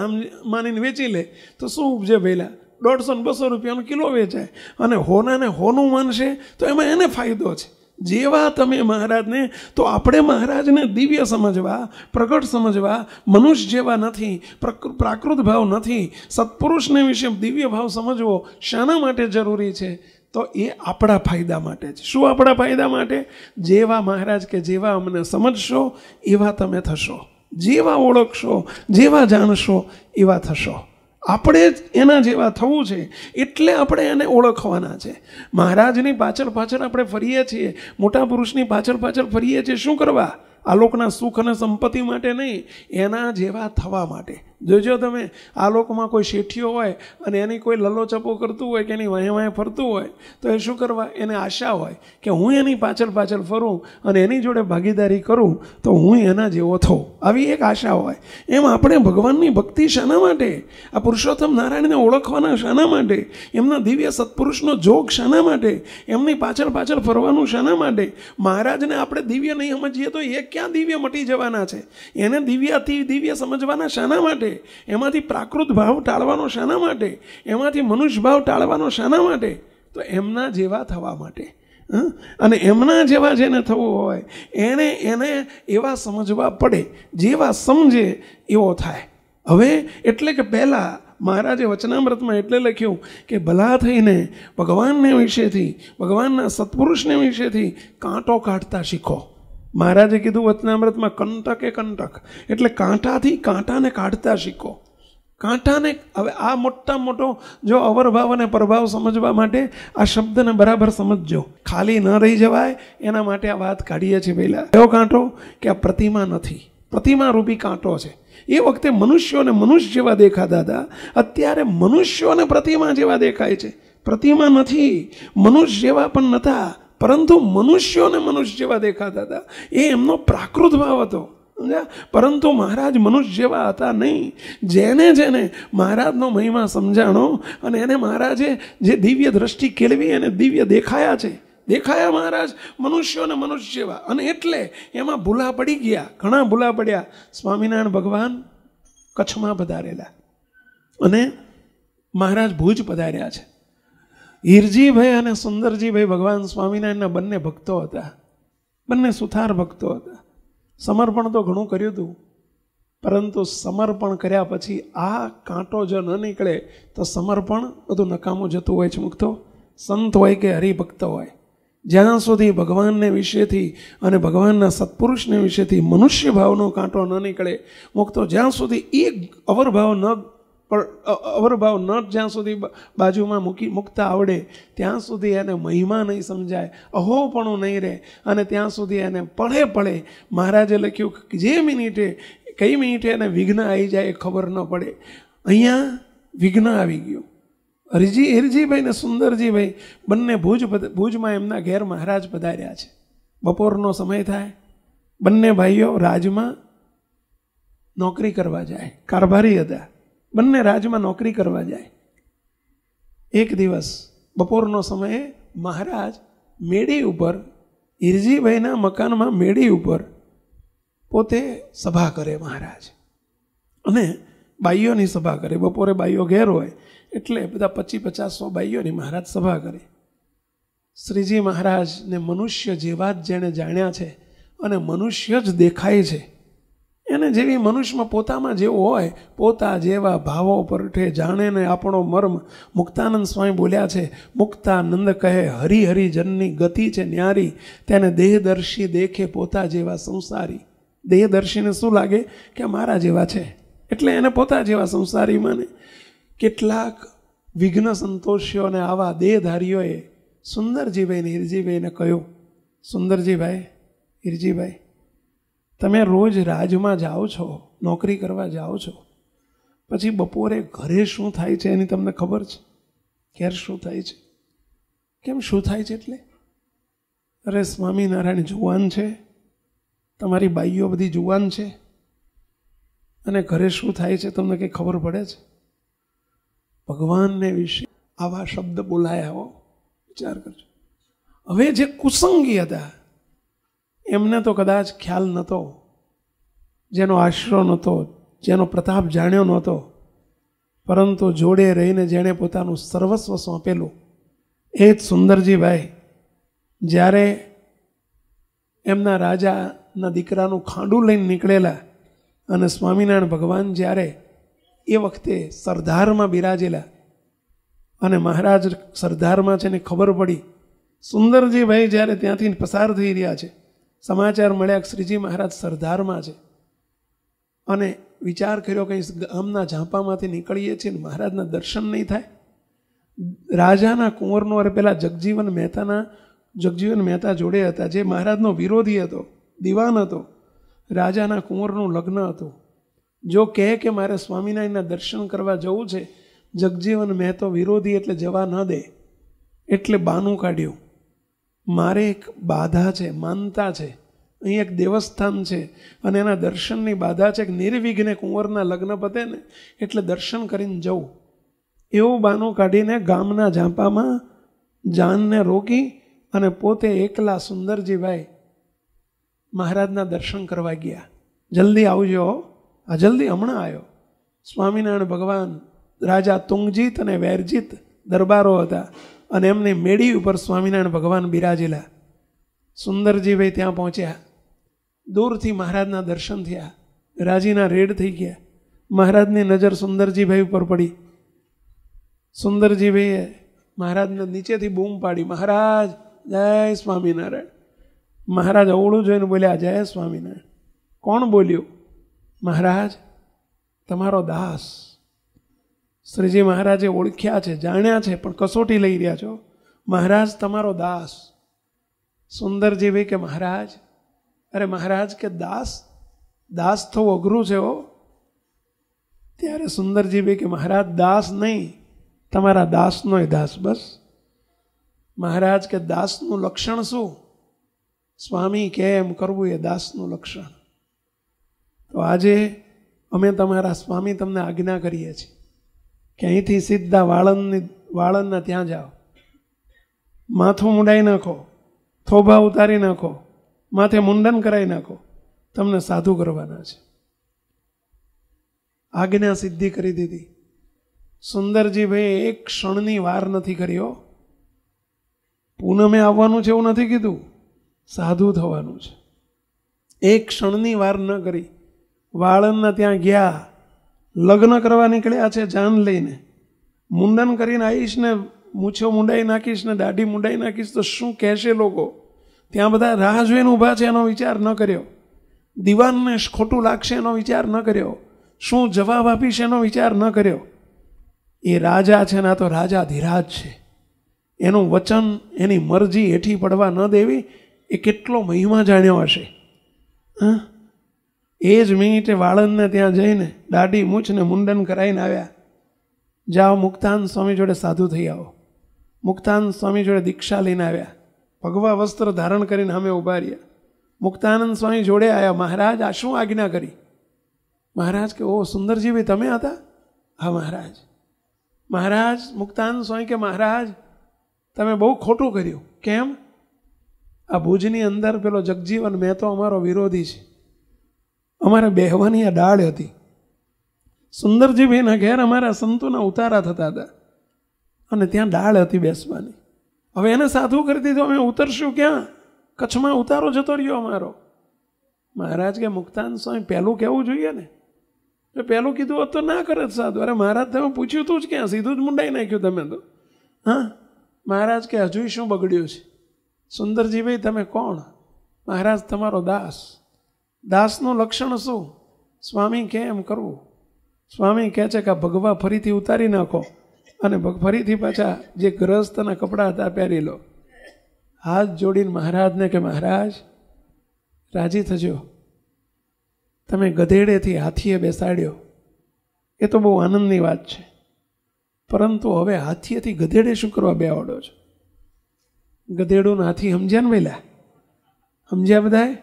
માનીને વેચી લે તો શું ઉપજે પહેલાં દોઢસો ને બસો રૂપિયાનો કિલો વેચાય અને હોનાને હોનું માનશે તો એમાં એને ફાયદો છે જેવા તમે મહારાજને તો આપણે મહારાજને દિવ્ય સમજવા પ્રગટ સમજવા મનુષ્ય જેવા નથી પ્રાકૃત ભાવ નથી સત્પુરુષને વિશે દિવ્ય ભાવ સમજવો શાના માટે જરૂરી છે તો એ આપણા ફાયદા માટે છે શું આપણા ફાયદા માટે જેવા મહારાજ કે જેવા અમને સમજશો એવા તમે થશો જેવા ઓળખશો જેવા જાણશો એવા થશો આપણે જ એના જેવા થવું છે એટલે આપણે એને ઓળખવાના છે મહારાજની પાછળ પાછળ આપણે ફરીએ છીએ મોટા પુરુષની પાછળ પાછળ ફરીએ છીએ શું કરવા આ લોકના સુખ અને સંપત્તિ માટે નહીં એના જેવા થવા માટે જોજો તમે આ લોકમાં કોઈ શેઠીઓ હોય અને એની કોઈ લલોચપો કરતું હોય કે એની વાંહે વાંહે ફરતું હોય તો એ શું કરવા એને આશા હોય કે હું એની પાછળ પાછળ ફરું અને એની જોડે ભાગીદારી કરું તો હું એના જેવો થઉં આવી એક આશા હોય એમ આપણે ભગવાનની ભક્તિ શાના માટે આ પુરુષોત્તમ નારાયણને ઓળખવાના શાના માટે એમના દિવ્ય સત્પુરુષનો જોગ શાના માટે એમની પાછળ પાછળ ફરવાનું શાના માટે મહારાજને આપણે દિવ્ય નહીં સમજીએ તો એ ક્યાં દિવ્ય મટી જવાના છે એને દિવ્ય દિવ્ય સમજવાના શાના માટે એમાંથી પ્રાકૃત ભાવ ટાળવાનો શાના માટે એમાંથી મનુષ્ય ભાવ ટાળવાનો શાના માટે તો એમના જેવા થવા માટે અને એમના જેવા જેને થવું હોય એણે એને એવા સમજવા પડે જેવા સમજે એવો થાય હવે એટલે કે પહેલાં મહારાજે વચનામૃતમાં એટલે લખ્યું કે ભલા થઈને ભગવાનને વિશેથી ભગવાનના સત્પુરુષને વિશેથી કાંટો કાઢતા શીખો મહારાજે કીધું વચનામૃતમાં કંટક એ કંટક એટલે કાંટાથી કાંટાને કાઢતા શીખો કાંટાને હવે આ મોટા મોટો જો અવરભાવ અને પ્રભાવ સમજવા માટે આ શબ્દને બરાબર સમજજો ખાલી ન રહી જવાય એના માટે આ વાત કાઢીએ છીએ પહેલાં એવો કાંટો કે આ પ્રતિમા નથી પ્રતિમા રૂપી કાંટો છે એ વખતે મનુષ્યોને મનુષ્ય જેવા દેખાતા હતા અત્યારે મનુષ્યોને પ્રતિમા જેવા દેખાય છે પ્રતિમા નથી મનુષ્ય જેવા પણ નહોતા પરંતુ મનુષ્યોને મનુષ્ય જેવા દેખાતા હતા એ એમનો પ્રાકૃત ભાવ હતો પરંતુ મહારાજ મનુષ્ય જેવા હતા નહીં જેને જેને મહારાજનો મહિમા સમજાણો અને એને મહારાજે જે દિવ્ય દ્રષ્ટિ કેળવી એને દિવ્ય દેખાયા છે દેખાયા મહારાજ મનુષ્યોને મનુષ્ય જેવા અને એટલે એમાં ભૂલા પડી ગયા ઘણા ભૂલા પડ્યા સ્વામિનારાયણ ભગવાન કચ્છમાં પધારેલા અને મહારાજ ભુજ પધાર્યા છે હીરજીભાઈ અને સુંદરજીભાઈ ભગવાન સ્વામિનારાયણના બંને ભક્તો હતા બંને સુથાર ભક્તો હતા સમર્પણ તો ઘણું કર્યું હતું પરંતુ સમર્પણ કર્યા પછી આ કાંટો જો ન નીકળે તો સમર્પણ બધું નકામું જતું હોય છે મુક્તો સંત હોય કે હરિભક્ત હોય જ્યાં સુધી ભગવાનને વિશેથી અને ભગવાનના સત્પુરુષને વિશેથી મનુષ્ય ભાવનો કાંટો ન નીકળે મુક્તો જ્યાં સુધી એ અવરભાવ ન પણ અવરભાવ નટ જ્યાં સુધી બાજુમાં મૂકી મૂકતા આવડે ત્યાં સુધી એને મહિમા નહીં સમજાય અહોપણું નહીં રહે અને ત્યાં સુધી એને પડે પડે મહારાજે લખ્યું કે જે મિનિટે કઈ મિનિટે એને વિઘ્ન આવી જાય એ ખબર ન પડે અહીંયા વિઘ્ન આવી ગયું હરિજી હિરજીભાઈ ને સુંદરજીભાઈ બંને ભુજ ભુજમાં એમના ઘેર મહારાજ પધાર્યા છે બપોરનો સમય થાય બંને ભાઈઓ રાજમાં નોકરી કરવા જાય કારભારી હતા બંને રાજમાં નોકરી કરવા જાય એક દિવસ બપોરનો સમય મહારાજ મેડી ઉપર હિરજીભાઈના મકાનમાં મેડી ઉપર પોતે સભા કરે મહારાજ અને બાઈઓની સભા કરે બપોરે બાઈઓ ઘેર હોય એટલે બધા પચી પચાસસો બાઈઓની મહારાજ સભા કરે શ્રીજી મહારાજને મનુષ્ય જેવા જ જેણે જાણ્યા છે અને મનુષ્ય જ દેખાય છે એને જેવી મનુષ્યમાં પોતામાં જેવું હોય પોતા જેવા ભાવો પરઠે જાણે ને આપણો મર્મ મુક્તાનંદ સ્વામી બોલ્યા છે મુક્તાનંદ કહે હરિહરિ જનની ગતિ છે ન્યારી તેને દેહદર્શી દેખે પોતા જેવા સંસારી દેહદર્શીને શું લાગે કે મારા જેવા છે એટલે એને પોતા જેવા સંસારી માને કેટલાક વિઘ્ન સંતોષીઓને આવા દેહધારીઓએ સુંદરજીભાઈને હિરજીભાઈને કહ્યું સુંદરજીભાઈ હિરજીભાઈ તમે રોજ રાજમાં જાઓ છો નોકરી કરવા જાઓ છો પછી બપોરે ઘરે શું થાય છે એની તમને ખબર છે ઘેર શું થાય છે કેમ શું થાય છે એટલે અરે સ્વામિનારાયણ જુવાન છે તમારી બાઈઓ બધી જુવાન છે અને ઘરે શું થાય છે તમને કંઈ ખબર પડે છે ભગવાનને વિશે આવા શબ્દ બોલાયા હો વિચાર કરજો હવે જે કુસંગી હતા એમને તો કદાચ ખ્યાલ નહોતો જેનો આશરો નહોતો જેનો પ્રતાપ જાણ્યો નહોતો પરંતુ જોડે રહીને જેણે પોતાનું સર્વસ્વ સોંપેલું એ જ સુંદરજીભાઈ જ્યારે એમના રાજાના દીકરાનું ખાંડું લઈને નીકળેલા અને સ્વામિનારાયણ ભગવાન જ્યારે એ વખતે સરદારમાં બિરાજેલા અને મહારાજ સરદારમાં છે ને ખબર પડી સુંદરજીભાઈ જ્યારે ત્યાંથી પસાર થઈ રહ્યા છે સમાચાર મળ્યા શ્રીજી મહારાજ સરદારમાં છે અને વિચાર કર્યો કંઈ ગામના ઝાંપામાંથી નીકળીએ છીએ મહારાજના દર્શન નહીં થાય રાજાના કુંવરનો અરે પહેલાં જગજીવન મહેતાના જગજીવન મહેતા જોડે હતા જે મહારાજનો વિરોધી હતો દિવાન હતો રાજાના કુંવરનું લગ્ન હતું જો કહે કે મારે સ્વામિનારાયણના દર્શન કરવા જવું છે જગજીવન મહેતો વિરોધી એટલે જવા ન દે એટલે બાનું કાઢ્યું મારે એક બાધા છે માનતા છે અહીં એક દેવસ્થાન છે અને એના દર્શનની બાધા છે કે નિર્વિઘ્ને કુંવરના લગ્ન પતે ને એટલે દર્શન કરીને જવું એવું બાનું કાઢીને ગામના ઝાંપામાં જાનને રોકી અને પોતે એકલા સુંદરજીભાઈ મહારાજના દર્શન કરવા ગયા જલ્દી આવજો આ જલ્દી હમણાં આવ્યો સ્વામિનારાયણ ભગવાન રાજા તુંગજીત અને વૈરજીત દરબારો હતા અને એમને મેળી ઉપર સ્વામિનારાયણ ભગવાન બિરાજેલા સુંદરજીભાઈ ત્યાં પહોંચ્યા દૂરથી મહારાજના દર્શન થયા રાજીના રેડ થઈ ગયા મહારાજની નજર સુંદરજીભાઈ ઉપર પડી સુંદરજીભાઈએ મહારાજને નીચેથી બૂમ પાડી મહારાજ જય સ્વામિનારાયણ મહારાજ અવળું જોઈને બોલ્યા જય સ્વામિનારાયણ કોણ બોલ્યું મહારાજ તમારો દાસ શ્રીજી મહારાજે ઓળખ્યા છે જાણ્યા છે પણ કસોટી લઈ રહ્યા છો મહારાજ તમારો દાસ સુંદરજી ભાઈ કે મહારાજ અરે મહારાજ કે દાસ દાસ થવું અઘરું છે ઓ ત્યારે સુંદરજી ભાઈ કે મહારાજ દાસ નહીં તમારા દાસનોય દાસ બસ મહારાજ કે દાસનું લક્ષણ શું સ્વામી કેમ કરવું એ દાસનું લક્ષણ તો આજે અમે તમારા સ્વામી તમને આજ્ઞા કરીએ છીએ કે અહીંથી સીધા વાળંદની વાળંદના ત્યાં જાઓ માથું મુંડાઈ નાખો થોભા ઉતારી નાખો માથે મુંડન કરાવી નાખો તમને સાધુ કરવાના છે આજ્ઞા સિદ્ધિ કરી દીધી સુંદરજીભાઈ એક ક્ષણની વાર નથી કર્યો પૂનમે આવવાનું છે એવું નથી કીધું સાધુ થવાનું છે એક ક્ષણની વાર ન કરી વાળંદના ત્યાં ગયા લગ્ન કરવા નીકળ્યા છે જાન લઈને મુંડન કરીને આવીશ ને મૂછો મુંડાઈ નાખીશ ને દાઢી મુંડાઈ નાખીશ તો શું કહેશે લોકો ત્યાં બધા રાહ જોઈને ઊભા છે એનો વિચાર ન કર્યો દિવાનને ખોટું લાગશે એનો વિચાર ન કર્યો શું જવાબ આપીશ એનો વિચાર ન કર્યો એ રાજા છે ને આ તો રાજા ધીરાજ છે એનું વચન એની મરજી હેઠી પડવા ન દેવી એ કેટલો મહિમા જાણ્યો હશે હા એ જ મિનિટે વાળંદને ત્યાં જઈને દાઢી મૂછને મુંડન કરાવીને આવ્યા જાઓ મુક્તાન સ્વામી જોડે સાધુ થઈ આવો મુક્તાન સ્વામી જોડે દીક્ષા લઈને આવ્યા ભગવા વસ્ત્ર ધારણ કરીને અમે ઊભા રહ્યા મુક્તાનંદ સ્વામી જોડે આવ્યા મહારાજ આ શું આજ્ઞા કરી મહારાજ કે ઓ સુંદરજીભાઈ તમે હતા હા મહારાજ મહારાજ મુક્તાન સ્વામી કે મહારાજ તમે બહુ ખોટું કર્યું કેમ આ ભુજની અંદર પેલો જગજીવન મહેતો અમારો વિરોધી છે અમારે બેહવાની આ ડાળ હતી સુંદરજીભાઈના ઘેર અમારા સંતોના ઉતારા થતા હતા અને ત્યાં ડાળ હતી બેસવાની હવે એને સાધુ કરી દીધો અમે ઉતરશું ક્યાં કચ્છમાં ઉતારો જતો રહ્યો અમારો મહારાજ કે મુક્તાન સ્વામી પહેલું કહેવું જોઈએ ને તો પહેલું કીધું હોત તો ના કરે સાધુ અરે મહારાજ તમે પૂછ્યું તું જ ક્યાં સીધું જ મુંડાઈ નાખ્યું તમે તો હા મહારાજ કે હજુ શું બગડ્યું છે સુંદરજીભાઈ તમે કોણ મહારાજ તમારો દાસ દાસનું લક્ષણ શું સ્વામી કે એમ કરવું સ્વામી કહે છે કે ભગવા ફરીથી ઉતારી નાખો અને ફરીથી પાછા જે ગ્રહસ્થના કપડાં હતા પહેરી લો હાથ જોડીને મહારાજને કે મહારાજ રાજી થજો તમે ગધેડેથી હાથીએ બેસાડ્યો એ તો બહુ આનંદની વાત છે પરંતુ હવે હાથીએથી ગધેડે શું કરવા બેવાડો છો ગધેડોને હાથી સમજ્યા ને પહેલાં સમજ્યા બધાએ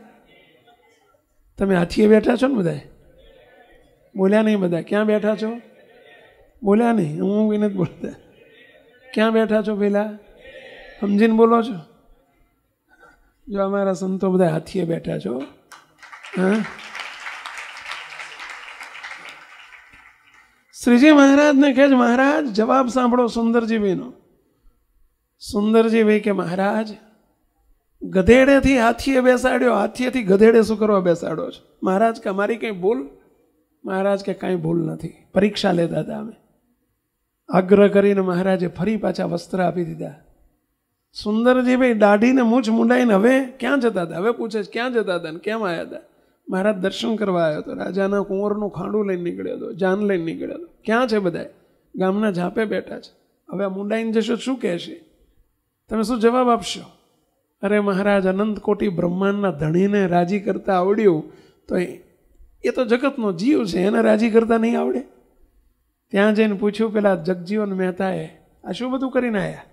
તમે હાથીએ બેઠા છો ન બધાય બોલ્યા નહીં બધાય ક્યાં બેઠા છો બોલ્યા નહીં હું વિનત બોલતા ક્યાં બેઠા છો ભૈલા સમજીને બોલો છો જો અમારા સંતો બધાય હાથીએ બેઠા છો હા શ્રીજી મહારાજ ને કેજ મહારાજ જવાબ સાંભળો સુંદરજી ભીનો સુંદરજી ભાઈ કે મહારાજ ગધેડેથી હાથીએ બેસાડ્યો હાથીએથી ગધેડે શું કરવા બેસાડો છો મહારાજ કે મારી કંઈ ભૂલ મહારાજ કે કાંઈ ભૂલ નથી પરીક્ષા લેતા હતા અમે આગ્રહ કરીને મહારાજે ફરી પાછા વસ્ત્ર આપી દીધા ભાઈ દાઢીને મૂછ મુંડાઈને હવે ક્યાં જતા હતા હવે પૂછે છે ક્યાં જતા હતા ને કેમ આવ્યા હતા મહારાજ દર્શન કરવા આવ્યો હતો રાજાના કુંવરનું ખાંડું લઈને નીકળ્યો હતો જાન લઈને નીકળ્યો હતો ક્યાં છે બધા ગામના ઝાંપે બેઠા છે હવે આ મુંડાઈને જશો શું કહેશે તમે શું જવાબ આપશો અરે મહારાજ અનંત કોટી બ્રહ્માંડના ધણીને રાજી કરતા આવડ્યું તો એ તો જગતનો જીવ છે એને રાજી કરતા નહીં આવડે ત્યાં જઈને પૂછ્યું પેલા જગજીવન મહેતાએ આ શું બધું કરીને આવ્યા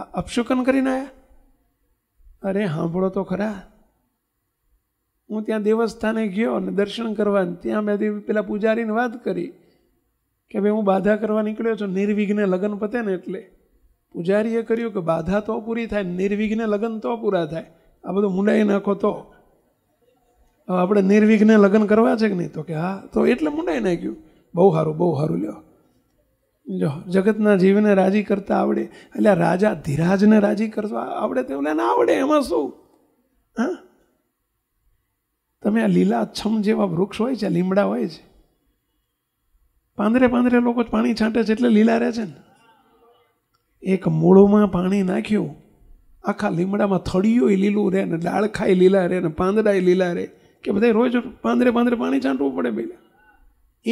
આ અપશુકન કરીને આવ્યા અરે સાંભળો તો ખરા હું ત્યાં દેવસ્થાને ગયો અને દર્શન કરવા ત્યાં મેં પેલા પૂજારીને વાત કરી કે ભાઈ હું બાધા કરવા નીકળ્યો છું નિર્વિઘ્ને લગ્ન પતે ને એટલે પૂજારીએ કર્યું કે બાધા તો પૂરી થાય નિર્વિઘ્ને લગ્ન તો પૂરા થાય આ બધું મુંડાઈ નાખો તો આપણે નિર્વિઘ્ને લગ્ન કરવા છે કે નહીં તો કે હા તો એટલે મુંડાઈ નાખ્યું બહુ સારું બહુ સારું લ્યો જો જગતના જીવને રાજી કરતા આવડે એટલે રાજા ધીરાજને રાજી કરવા આવડે તેમને ના આવડે એમાં શું હા તમે આ લીલા છમ જેવા વૃક્ષ હોય છે લીમડા હોય છે પાંદરે પાંદરે લોકો પાણી છાંટે છે એટલે લીલા રહે છે ને એક મૂળમાં પાણી નાખ્યું આખા લીમડામાં થળિયો લીલું રહે ને ડાળખાય લીલા રહે ને પાંદડાય લીલા રહે કે બધા રોજ પાંદરે પાંદરે પાણી છાંટવું પડે બેન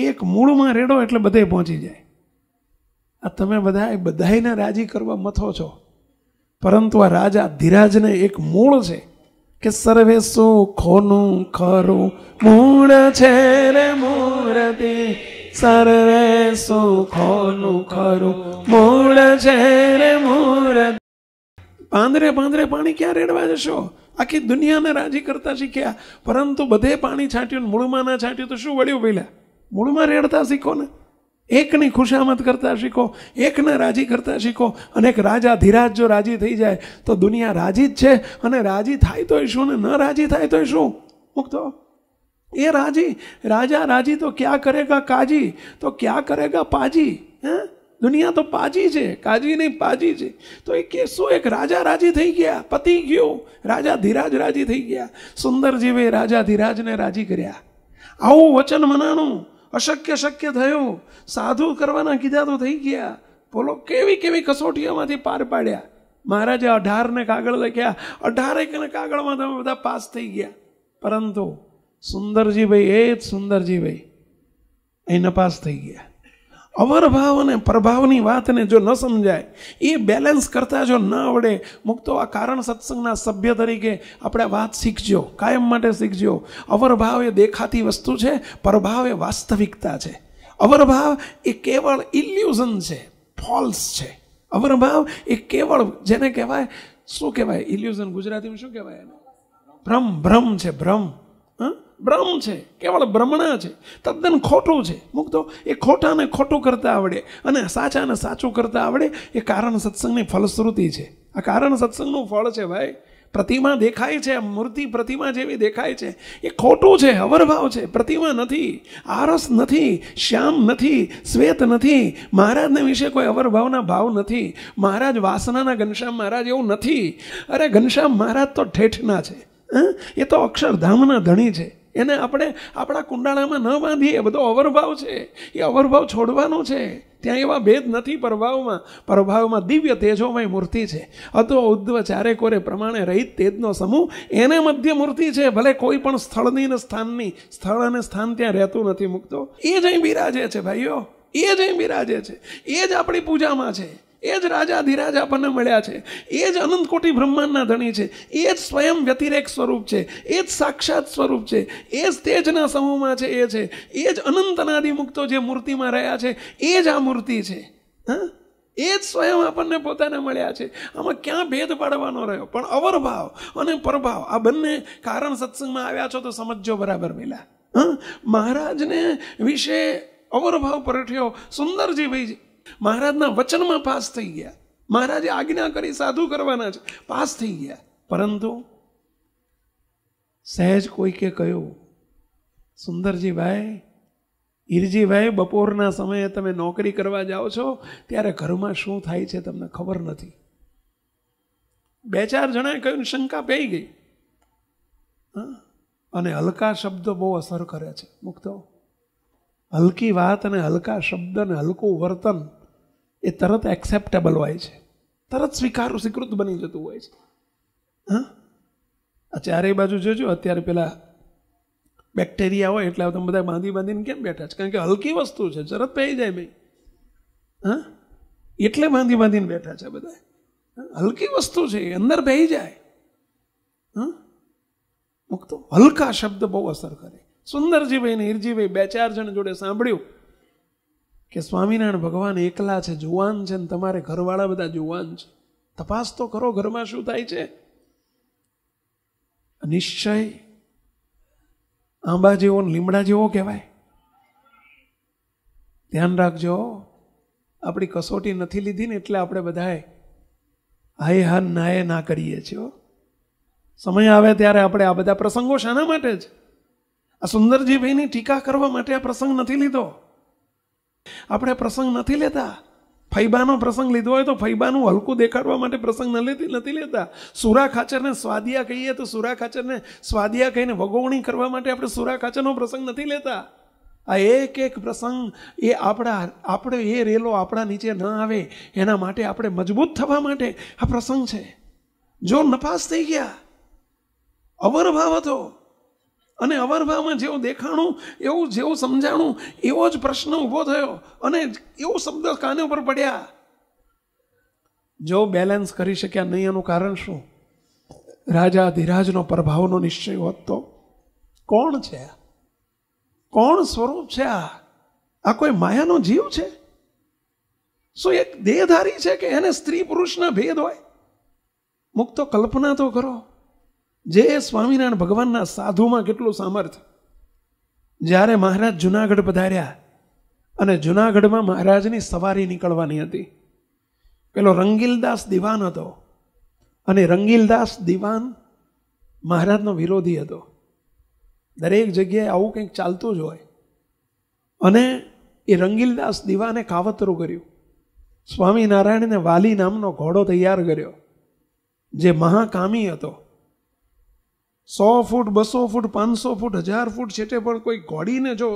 એક મૂળમાં રેડો એટલે બધે પહોંચી જાય આ તમે બધા બધાને રાજી કરવા મથો છો પરંતુ આ રાજા ધીરાજને એક મૂળ છે કે સર્વે સુખોનું ખરું મૂળ છે રે મૂળ સર્વે સુખોનું ખરું મૂળ છે રે મૂળ પાંદરે પાંદરે પાણી ક્યાં રેડવા જશો આખી દુનિયાને રાજી કરતા શીખ્યા પરંતુ બધે પાણી છાંટ્યું મૂળમાં ના છાંટ્યું તો શું વળ્યું પેલા મૂળમાં રેડતા શીખો ને એકની ખુશામત કરતા શીખો એકને રાજી કરતા શીખો અને એક રાજા ધીરાજ જો રાજી થઈ જાય તો દુનિયા રાજી જ છે અને રાજી થાય તોય શું ને ન રાજી થાય તોય શું મુક્તો ये રાજી राजा राजी तो क्या करेगा काजी तो क्या करेगा પાજી હે દુનિયા તો પાજી છે કાજી નહીં પાજી છે તો એ કે શું એક રાજા રાજી થઈ ગયા પતિ ગયો રાજા ધીરાજ રાજી થઈ ગયા સુંદરજીવે રાજા ધીરાજને રાજી કર્યા આવું વચન મનાનું અશક્ય શક્ય થયું સાધુ કરવાના કીધા તો થઈ ગયા બોલો કેવી કેવી કસોટીઓમાંથી પાર પાડ્યા મહારાજે અઢારને કાગળ લખ્યા અઢારેકને કાગળમાં તમે બધા પાસ થઈ ગયા પરંતુ सुंदर जी भाई ए सुंदर जी भाई आई न पास થઈ ગયા અવર ભાવ અને પ્રભાવ ની વાત ને જો ન સમ જાય ઈ બેલેન્સ કરતા જો ન આવડે મુક તો આ કારણ સત્સંગ ના સભ્ય ધરી કે આપણે વાત શીખજો કાયમ માટે શીખજો અવર ભાવ એ દેખાતી વસ્તુ છે પ્રભાવ એ વાસ્તવિકતા છે અવર ભાવ ઈ કેવળ ઇલ્યુઝન છે ફોલ્સ છે અવર ભાવ ઈ કેવળ જેને કહેવાય શું કહેવાય ઇલ્યુઝન ગુજરાતી માં શું કહેવાય એને ભ્રમ ભ્રમ છે ભ્રમ બ્રહ્મ છે કેવળ બ્રહ્મણા છે તદ્દન ખોટું છે મૂકતો એ ખોટાને ખોટું કરતા આવડે અને સાચાને સાચું કરતા આવડે એ કારણ સત્સંગની ફલશ્રુતિ છે આ કારણ સત્સંગનું ફળ છે ભાઈ પ્રતિમા દેખાય છે મૂર્તિ પ્રતિમા જેવી દેખાય છે એ ખોટું છે હવરભાવ છે પ્રતિમા નથી આરસ નથી શ્યામ નથી શ્વેત નથી મહારાજને વિશે કોઈ અવરભાવના ભાવ નથી મહારાજ વાસનાના ઘનશ્યામ મહારાજ એવું નથી અરે ઘનશ્યામ મહારાજ તો ઠેઠના છે એ તો અક્ષરધામના ધણી છે એને આપણે આપણા કુંડાળામાં ન બાંધીએ બધો અવરભાવ છે એ અવરભાવ છોડવાનો છે ત્યાં એવા ભેદ નથી પ્રભાવમાં પ્રભાવમાં દિવ્ય તેજોમય મૂર્તિ છે અતો ઉદ્ધવ ચારે કોરે પ્રમાણે રહિત તેજનો સમૂહ એને મધ્ય મૂર્તિ છે ભલે કોઈ પણ સ્થળની ને સ્થાનની સ્થળ અને સ્થાન ત્યાં રહેતું નથી મૂકતો એ જ અહીં બિરાજે છે ભાઈઓ એ જ અહીં બિરાજે છે એ જ આપણી પૂજામાં છે એ જ રાજા રાજાધિરાજ આપણને મળ્યા છે એ જ અનંતકોટી બ્રહ્માંડના ધણી છે એ જ સ્વયં વ્યતિરેક સ્વરૂપ છે એ જ સાક્ષાત સ્વરૂપ છે એ જ તેજના સમૂહમાં છે એ છે એ જ અનંતનાદિ મુક્તો જે મૂર્તિમાં રહ્યા છે એ જ આ મૂર્તિ છે હા એ જ સ્વયં આપણને પોતાને મળ્યા છે આમાં ક્યાં ભેદ પાડવાનો રહ્યો પણ અવરભાવ અને પરભાવ આ બંને કારણ સત્સંગમાં આવ્યા છો તો સમજો બરાબર પેલા હા મહારાજને વિશે અવરભાવ પરઠ્યો સુંદરજી ભાઈ મહારાજના વચનમાં પાસ થઈ ગયા મહારાજે આજ્ઞા કરી સાધુ કરવાના છે પાસ થઈ ગયા પરંતુ સહેજ કોઈકે કહ્યું સુંદરજીભાઈ ઈરજીભાઈ બપોરના સમયે તમે નોકરી કરવા જાઓ છો ત્યારે ઘરમાં શું થાય છે તમને ખબર નથી બે ચાર જણાએ કહ્યું શંકા પેઈ ગઈ અને હલકા શબ્દો બહુ અસર કરે છે મુક્તો હલકી વાત અને હલકા શબ્દ અને હલકું વર્તન એ તરત એક્સેપ્ટેબલ હોય છે તરત સ્વીકાર સ્વીકૃત બની જતું હોય છે હા આ ચારેય બાજુ જોજો અત્યારે પેલા બેક્ટેરિયા હોય એટલે તમે બધા બાંધી બાંધીને કેમ બેઠા છે કારણ કે હલકી વસ્તુ છે તરત પહેરી જાય ભાઈ હા એટલે બાંધી બાંધીને બેઠા છે બધા હલકી વસ્તુ છે અંદર પહેરી જાય હા મુક્તો હલકા શબ્દ બહુ અસર કરે સુંદરજીભાઈ ને હિરજીભાઈ બે ચાર જણ જોડે સાંભળ્યું કે સ્વામિનારાયણ ભગવાન એકલા છે જુવાન છે ને તમારે ઘરવાળા બધા જુવાન છે તપાસ તો કરો ઘરમાં શું થાય છે નિશ્ચય આંબા જેવો લીમડા જેવો કહેવાય ધ્યાન રાખજો આપણી કસોટી નથી લીધી ને એટલે આપણે બધાએ હાય હા નાએ ના કરીએ છીએ સમય આવે ત્યારે આપણે આ બધા પ્રસંગો શાના માટે જ આ સુંદરજીભાઈની ટીકા કરવા માટે આ પ્રસંગ નથી લીધો આપણે પ્રસંગ નથી લેતા ફૈબાનો પ્રસંગ લીધો હોય તો ફૈબાનું હલકું દેખાડવા માટે પ્રસંગ નથી નથી લેતા સુરા ખાચરને સ્વાદિયા કહીએ તો સુરા ખાચરને સ્વાદિયા કહીને વગોવણી કરવા માટે આપણે સુરા ખાચરનો પ્રસંગ નથી લેતા આ એક એક પ્રસંગ એ આપણા આપણે એ રેલો આપણા નીચે ન આવે એના માટે આપણે મજબૂત થવા માટે આ પ્રસંગ છે જો નપાસ થઈ ગયા અવર ભાવ હતો અને અવરવામાં જેવું દેખાણું એવું જેવું સમજાણું એવો જ પ્રશ્ન ઊભો થયો અને એવો શબ્દ કાને ઉપર પડ્યા જો બેલેન્સ કરી શક્યા નહીં એનું કારણ શું રાજા ધીરાજનો પ્રભાવનો નિશ્ચય હોત તો કોણ છે કોણ સ્વરૂપ છે આ આ કોઈ માયાનો જીવ છે શું એક દેહધારી છે કે એને સ્ત્રી પુરુષના ભેદ હોય મુક્ત કલ્પના તો કરો જે સ્વામિનારાયણ ભગવાનના સાધુમાં કેટલું સામર્થ જ્યારે મહારાજ જુનાગઢ પધાર્યા અને જુનાગઢમાં મહારાજની સવારી નીકળવાની હતી પેલો રંગીલદાસ દિવાન હતો અને રંગીલદાસ દિવાન મહારાજનો વિરોધી હતો દરેક જગ્યાએ આવું કંઈક ચાલતું જ હોય અને એ રંગીલદાસ દિવાને કાવતરું કર્યું સ્વામિનારાયણને વાલી નામનો ઘોડો તૈયાર કર્યો જે મહાકામી હતો સો ફૂટ બસો ફૂટ પાંચસો ફૂટ હજાર ફૂટ છેટે પણ કોઈ ઘોડીને જો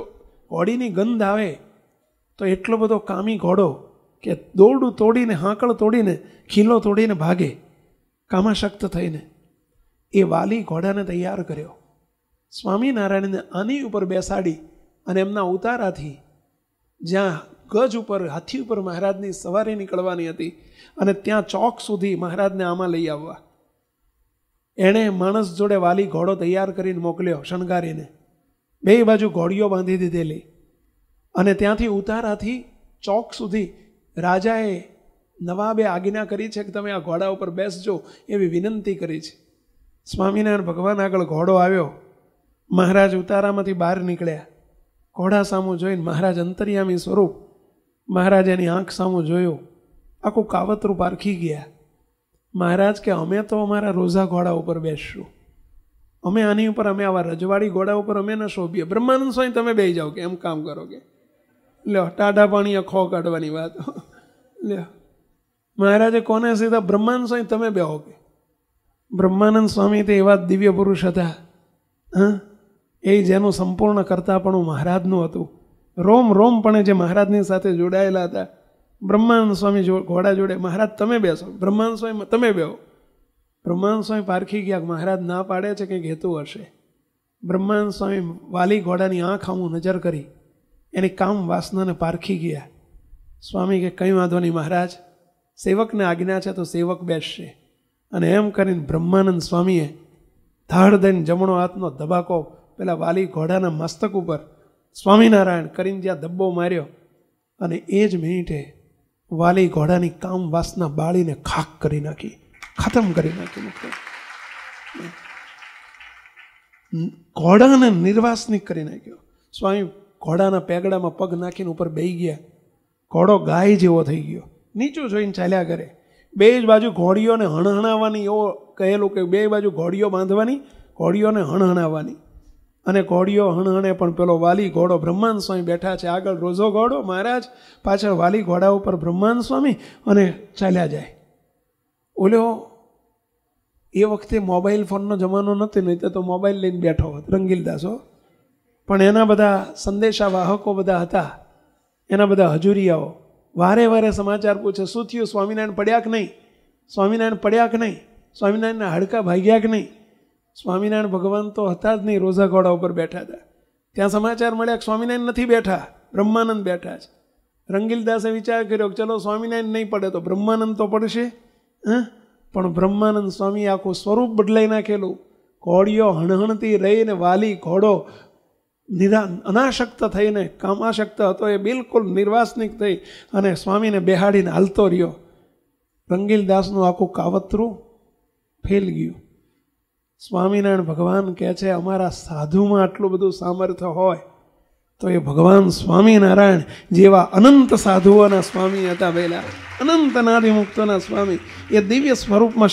ઘોડીની ગંધ આવે તો એટલો બધો કામી ઘોડો કે દોરડું તોડીને હાંકળ તોડીને ખીલો તોડીને ભાગે કામાશક્ત થઈને એ વાલી ઘોડાને તૈયાર કર્યો સ્વામિનારાયણને આની ઉપર બેસાડી અને એમના ઉતારાથી જ્યાં ગજ ઉપર હાથી ઉપર મહારાજની સવારી નીકળવાની હતી અને ત્યાં ચોક સુધી મહારાજને આમાં લઈ આવવા એણે માણસ જોડે વાલી ઘોડો તૈયાર કરીને મોકલ્યો શણગારીને બે બાજુ ઘોડીઓ બાંધી દીધેલી અને ત્યાંથી ઉતારાથી ચોક સુધી રાજાએ નવાબે આજ્ઞા કરી છે કે તમે આ ઘોડા ઉપર બેસજો એવી વિનંતી કરી છે સ્વામિનારાયણ ભગવાન આગળ ઘોડો આવ્યો મહારાજ ઉતારામાંથી બહાર નીકળ્યા ઘોડા સામું જોઈને મહારાજ અંતર્યામી સ્વરૂપ મહારાજાની આંખ સામું જોયું આખું કાવતરું પારખી ગયા મહારાજ કે અમે તો અમારા રોઝા ઘોડા ઉપર બેસશું અમે આની ઉપર અમે આવા રજવાડી ઘોડા ઉપર અમે ન શોભીએ બ્રહ્માનંદ સ્વામી તમે બે જાઓ કે એમ કામ કરો કે લ્યો ટાઢા પાણી અખો કાઢવાની વાત લ્યો મહારાજે કોને સીધા બ્રહ્માનંદ સ્વામી તમે બેહો કે બ્રહ્માનંદ સ્વામી તે એવા દિવ્ય પુરુષ હતા હા એ જેનું સંપૂર્ણ કરતા પણ મહારાજનું હતું રોમ રોમ રોમપણે જે મહારાજની સાથે જોડાયેલા હતા બ્રહ્માનંદ સ્વામી જો ઘોડા જોડે મહારાજ તમે બેસો બ્રહ્માનંદ સ્વામી તમે બેહો બ્રહ્માનંદ સ્વામી પારખી ગયા મહારાજ ના પાડે છે કંઈક હેતુ હશે બ્રહ્માનંદ સ્વામી વાલી ઘોડાની આંખ આમું નજર કરી એની કામ વાસનાને પારખી ગયા સ્વામી કે કંઈ વાંધો નહીં મહારાજ સેવકને આજ્ઞા છે તો સેવક બેસશે અને એમ કરીને બ્રહ્માનંદ સ્વામીએ ધાડ દઈને જમણો હાથનો ધબાકો પેલા વાલી ઘોડાના મસ્તક ઉપર સ્વામિનારાયણ કરીને જ્યાં ધબ્બો માર્યો અને એ જ મિનિટે વાલી ઘોડાની કામ વાસના બાળીને ખાક કરી નાખી ખતમ કરી નાખી મૂક્યો ઘોડાને નિર્વાસની કરી નાખ્યો સ્વામી ઘોડાના પેગડામાં પગ નાખીને ઉપર બેહી ગયા ઘોડો ગાય જેવો થઈ ગયો નીચું જોઈને ચાલ્યા કરે બે જ બાજુ ઘોડીઓને હણહણાવવાની એવો કહેલું કે બે બાજુ ઘોડીઓ બાંધવાની ઘોડીઓને હણહણાવવાની અને ઘોડીઓ હણહણે પણ પેલો વાલી ઘોડો બ્રહ્માંડ સ્વામી બેઠા છે આગળ રોઝો ઘોડો મહારાજ પાછળ વાલી ઘોડા ઉપર બ્રહ્માંડ સ્વામી અને ચાલ્યા જાય ઓલ્યો એ વખતે મોબાઈલ ફોનનો જમાનો નથી નહીં તો મોબાઈલ લઈને બેઠો હોત રંગીલદાસો પણ એના બધા સંદેશાવાહકો બધા હતા એના બધા હજુરિયાઓ વારે વારે સમાચાર પૂછે શું થયું સ્વામિનારાયણ પડ્યા કે નહીં સ્વામિનારાયણ પડ્યા કે નહીં સ્વામિનારાયણના હાડકા ભાગ્યા કે નહીં સ્વામિનારાયણ ભગવાન તો હતા જ નહીં રોઝા ઘોડા ઉપર બેઠા હતા ત્યાં સમાચાર મળ્યા કે સ્વામિનારાયણ નથી બેઠા બ્રહ્માનંદ બેઠા છે રંગીલદાસે વિચાર કર્યો કે ચલો સ્વામિનારાયણ નહીં પડે તો બ્રહ્માનંદ તો પડશે હં પણ બ્રહ્માનંદ સ્વામી આખું સ્વરૂપ બદલાઈ નાખેલું ઘોડીઓ હણહણતી રહીને વાલી ઘોડો નિદાન અનાશક્ત થઈને કામાશક્ત હતો એ બિલકુલ નિર્વાસનિક થઈ અને સ્વામીને બેહાડીને હાલતો રહ્યો રંગીલદાસનું આખું કાવતરું ફેલ ગયું સ્વામિનારાયણ ભગવાન કહે છે અમારા સાધુમાં આટલું બધું સામર્થ્ય હોય તો એ ભગવાન સ્વામિનારાયણ જેવા અનંત સાધુઓના સ્વામી હતા પહેલાં અનંત નાદિમુક્તોના સ્વામી એ દિવ્ય સ્વરૂપમાં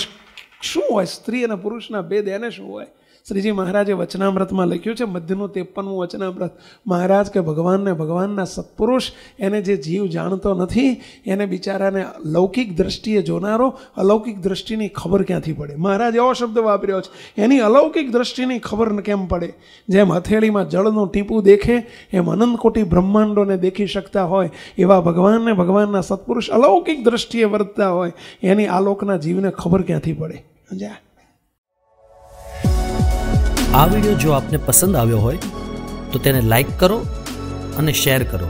શું હોય સ્ત્રી અને પુરુષના ભેદ એને શું હોય શ્રીજી મહારાજે વચનામૃતમાં લખ્યું છે મધ્યનું ત્રેપનમું વચનામૃત મહારાજ કે ભગવાનને ભગવાનના સત્પુરુષ એને જે જીવ જાણતો નથી એને બિચારાને લૌકિક દ્રષ્ટિએ જોનારો અલૌકિક દૃષ્ટિની ખબર ક્યાંથી પડે મહારાજ એવો શબ્દ વાપર્યો છે એની અલૌકિક દ્રષ્ટિની ખબર કેમ પડે જેમ હથેળીમાં જળનું ટીપું દેખે એમ અનંતકોટી બ્રહ્માંડોને દેખી શકતા હોય એવા ભગવાનને ભગવાનના સત્પુરુષ અલૌકિક દ્રષ્ટિએ વર્તતા હોય એની આલોકના જીવને ખબર ક્યાંથી પડે સમજ્યા આ વિડીયો જો આપને પસંદ આવ્યો હોય તો તેને લાઈક કરો અને શેર કરો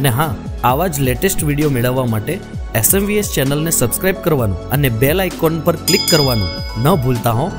અને હા આવા જ લેટેસ્ટ વિડીયો મેળવવા માટે એસએમવીએસ ચેનલને સબસ્ક્રાઇબ કરવાનું અને બેલ આઇકોન પર ક્લિક કરવાનું ન ભૂલતા હોં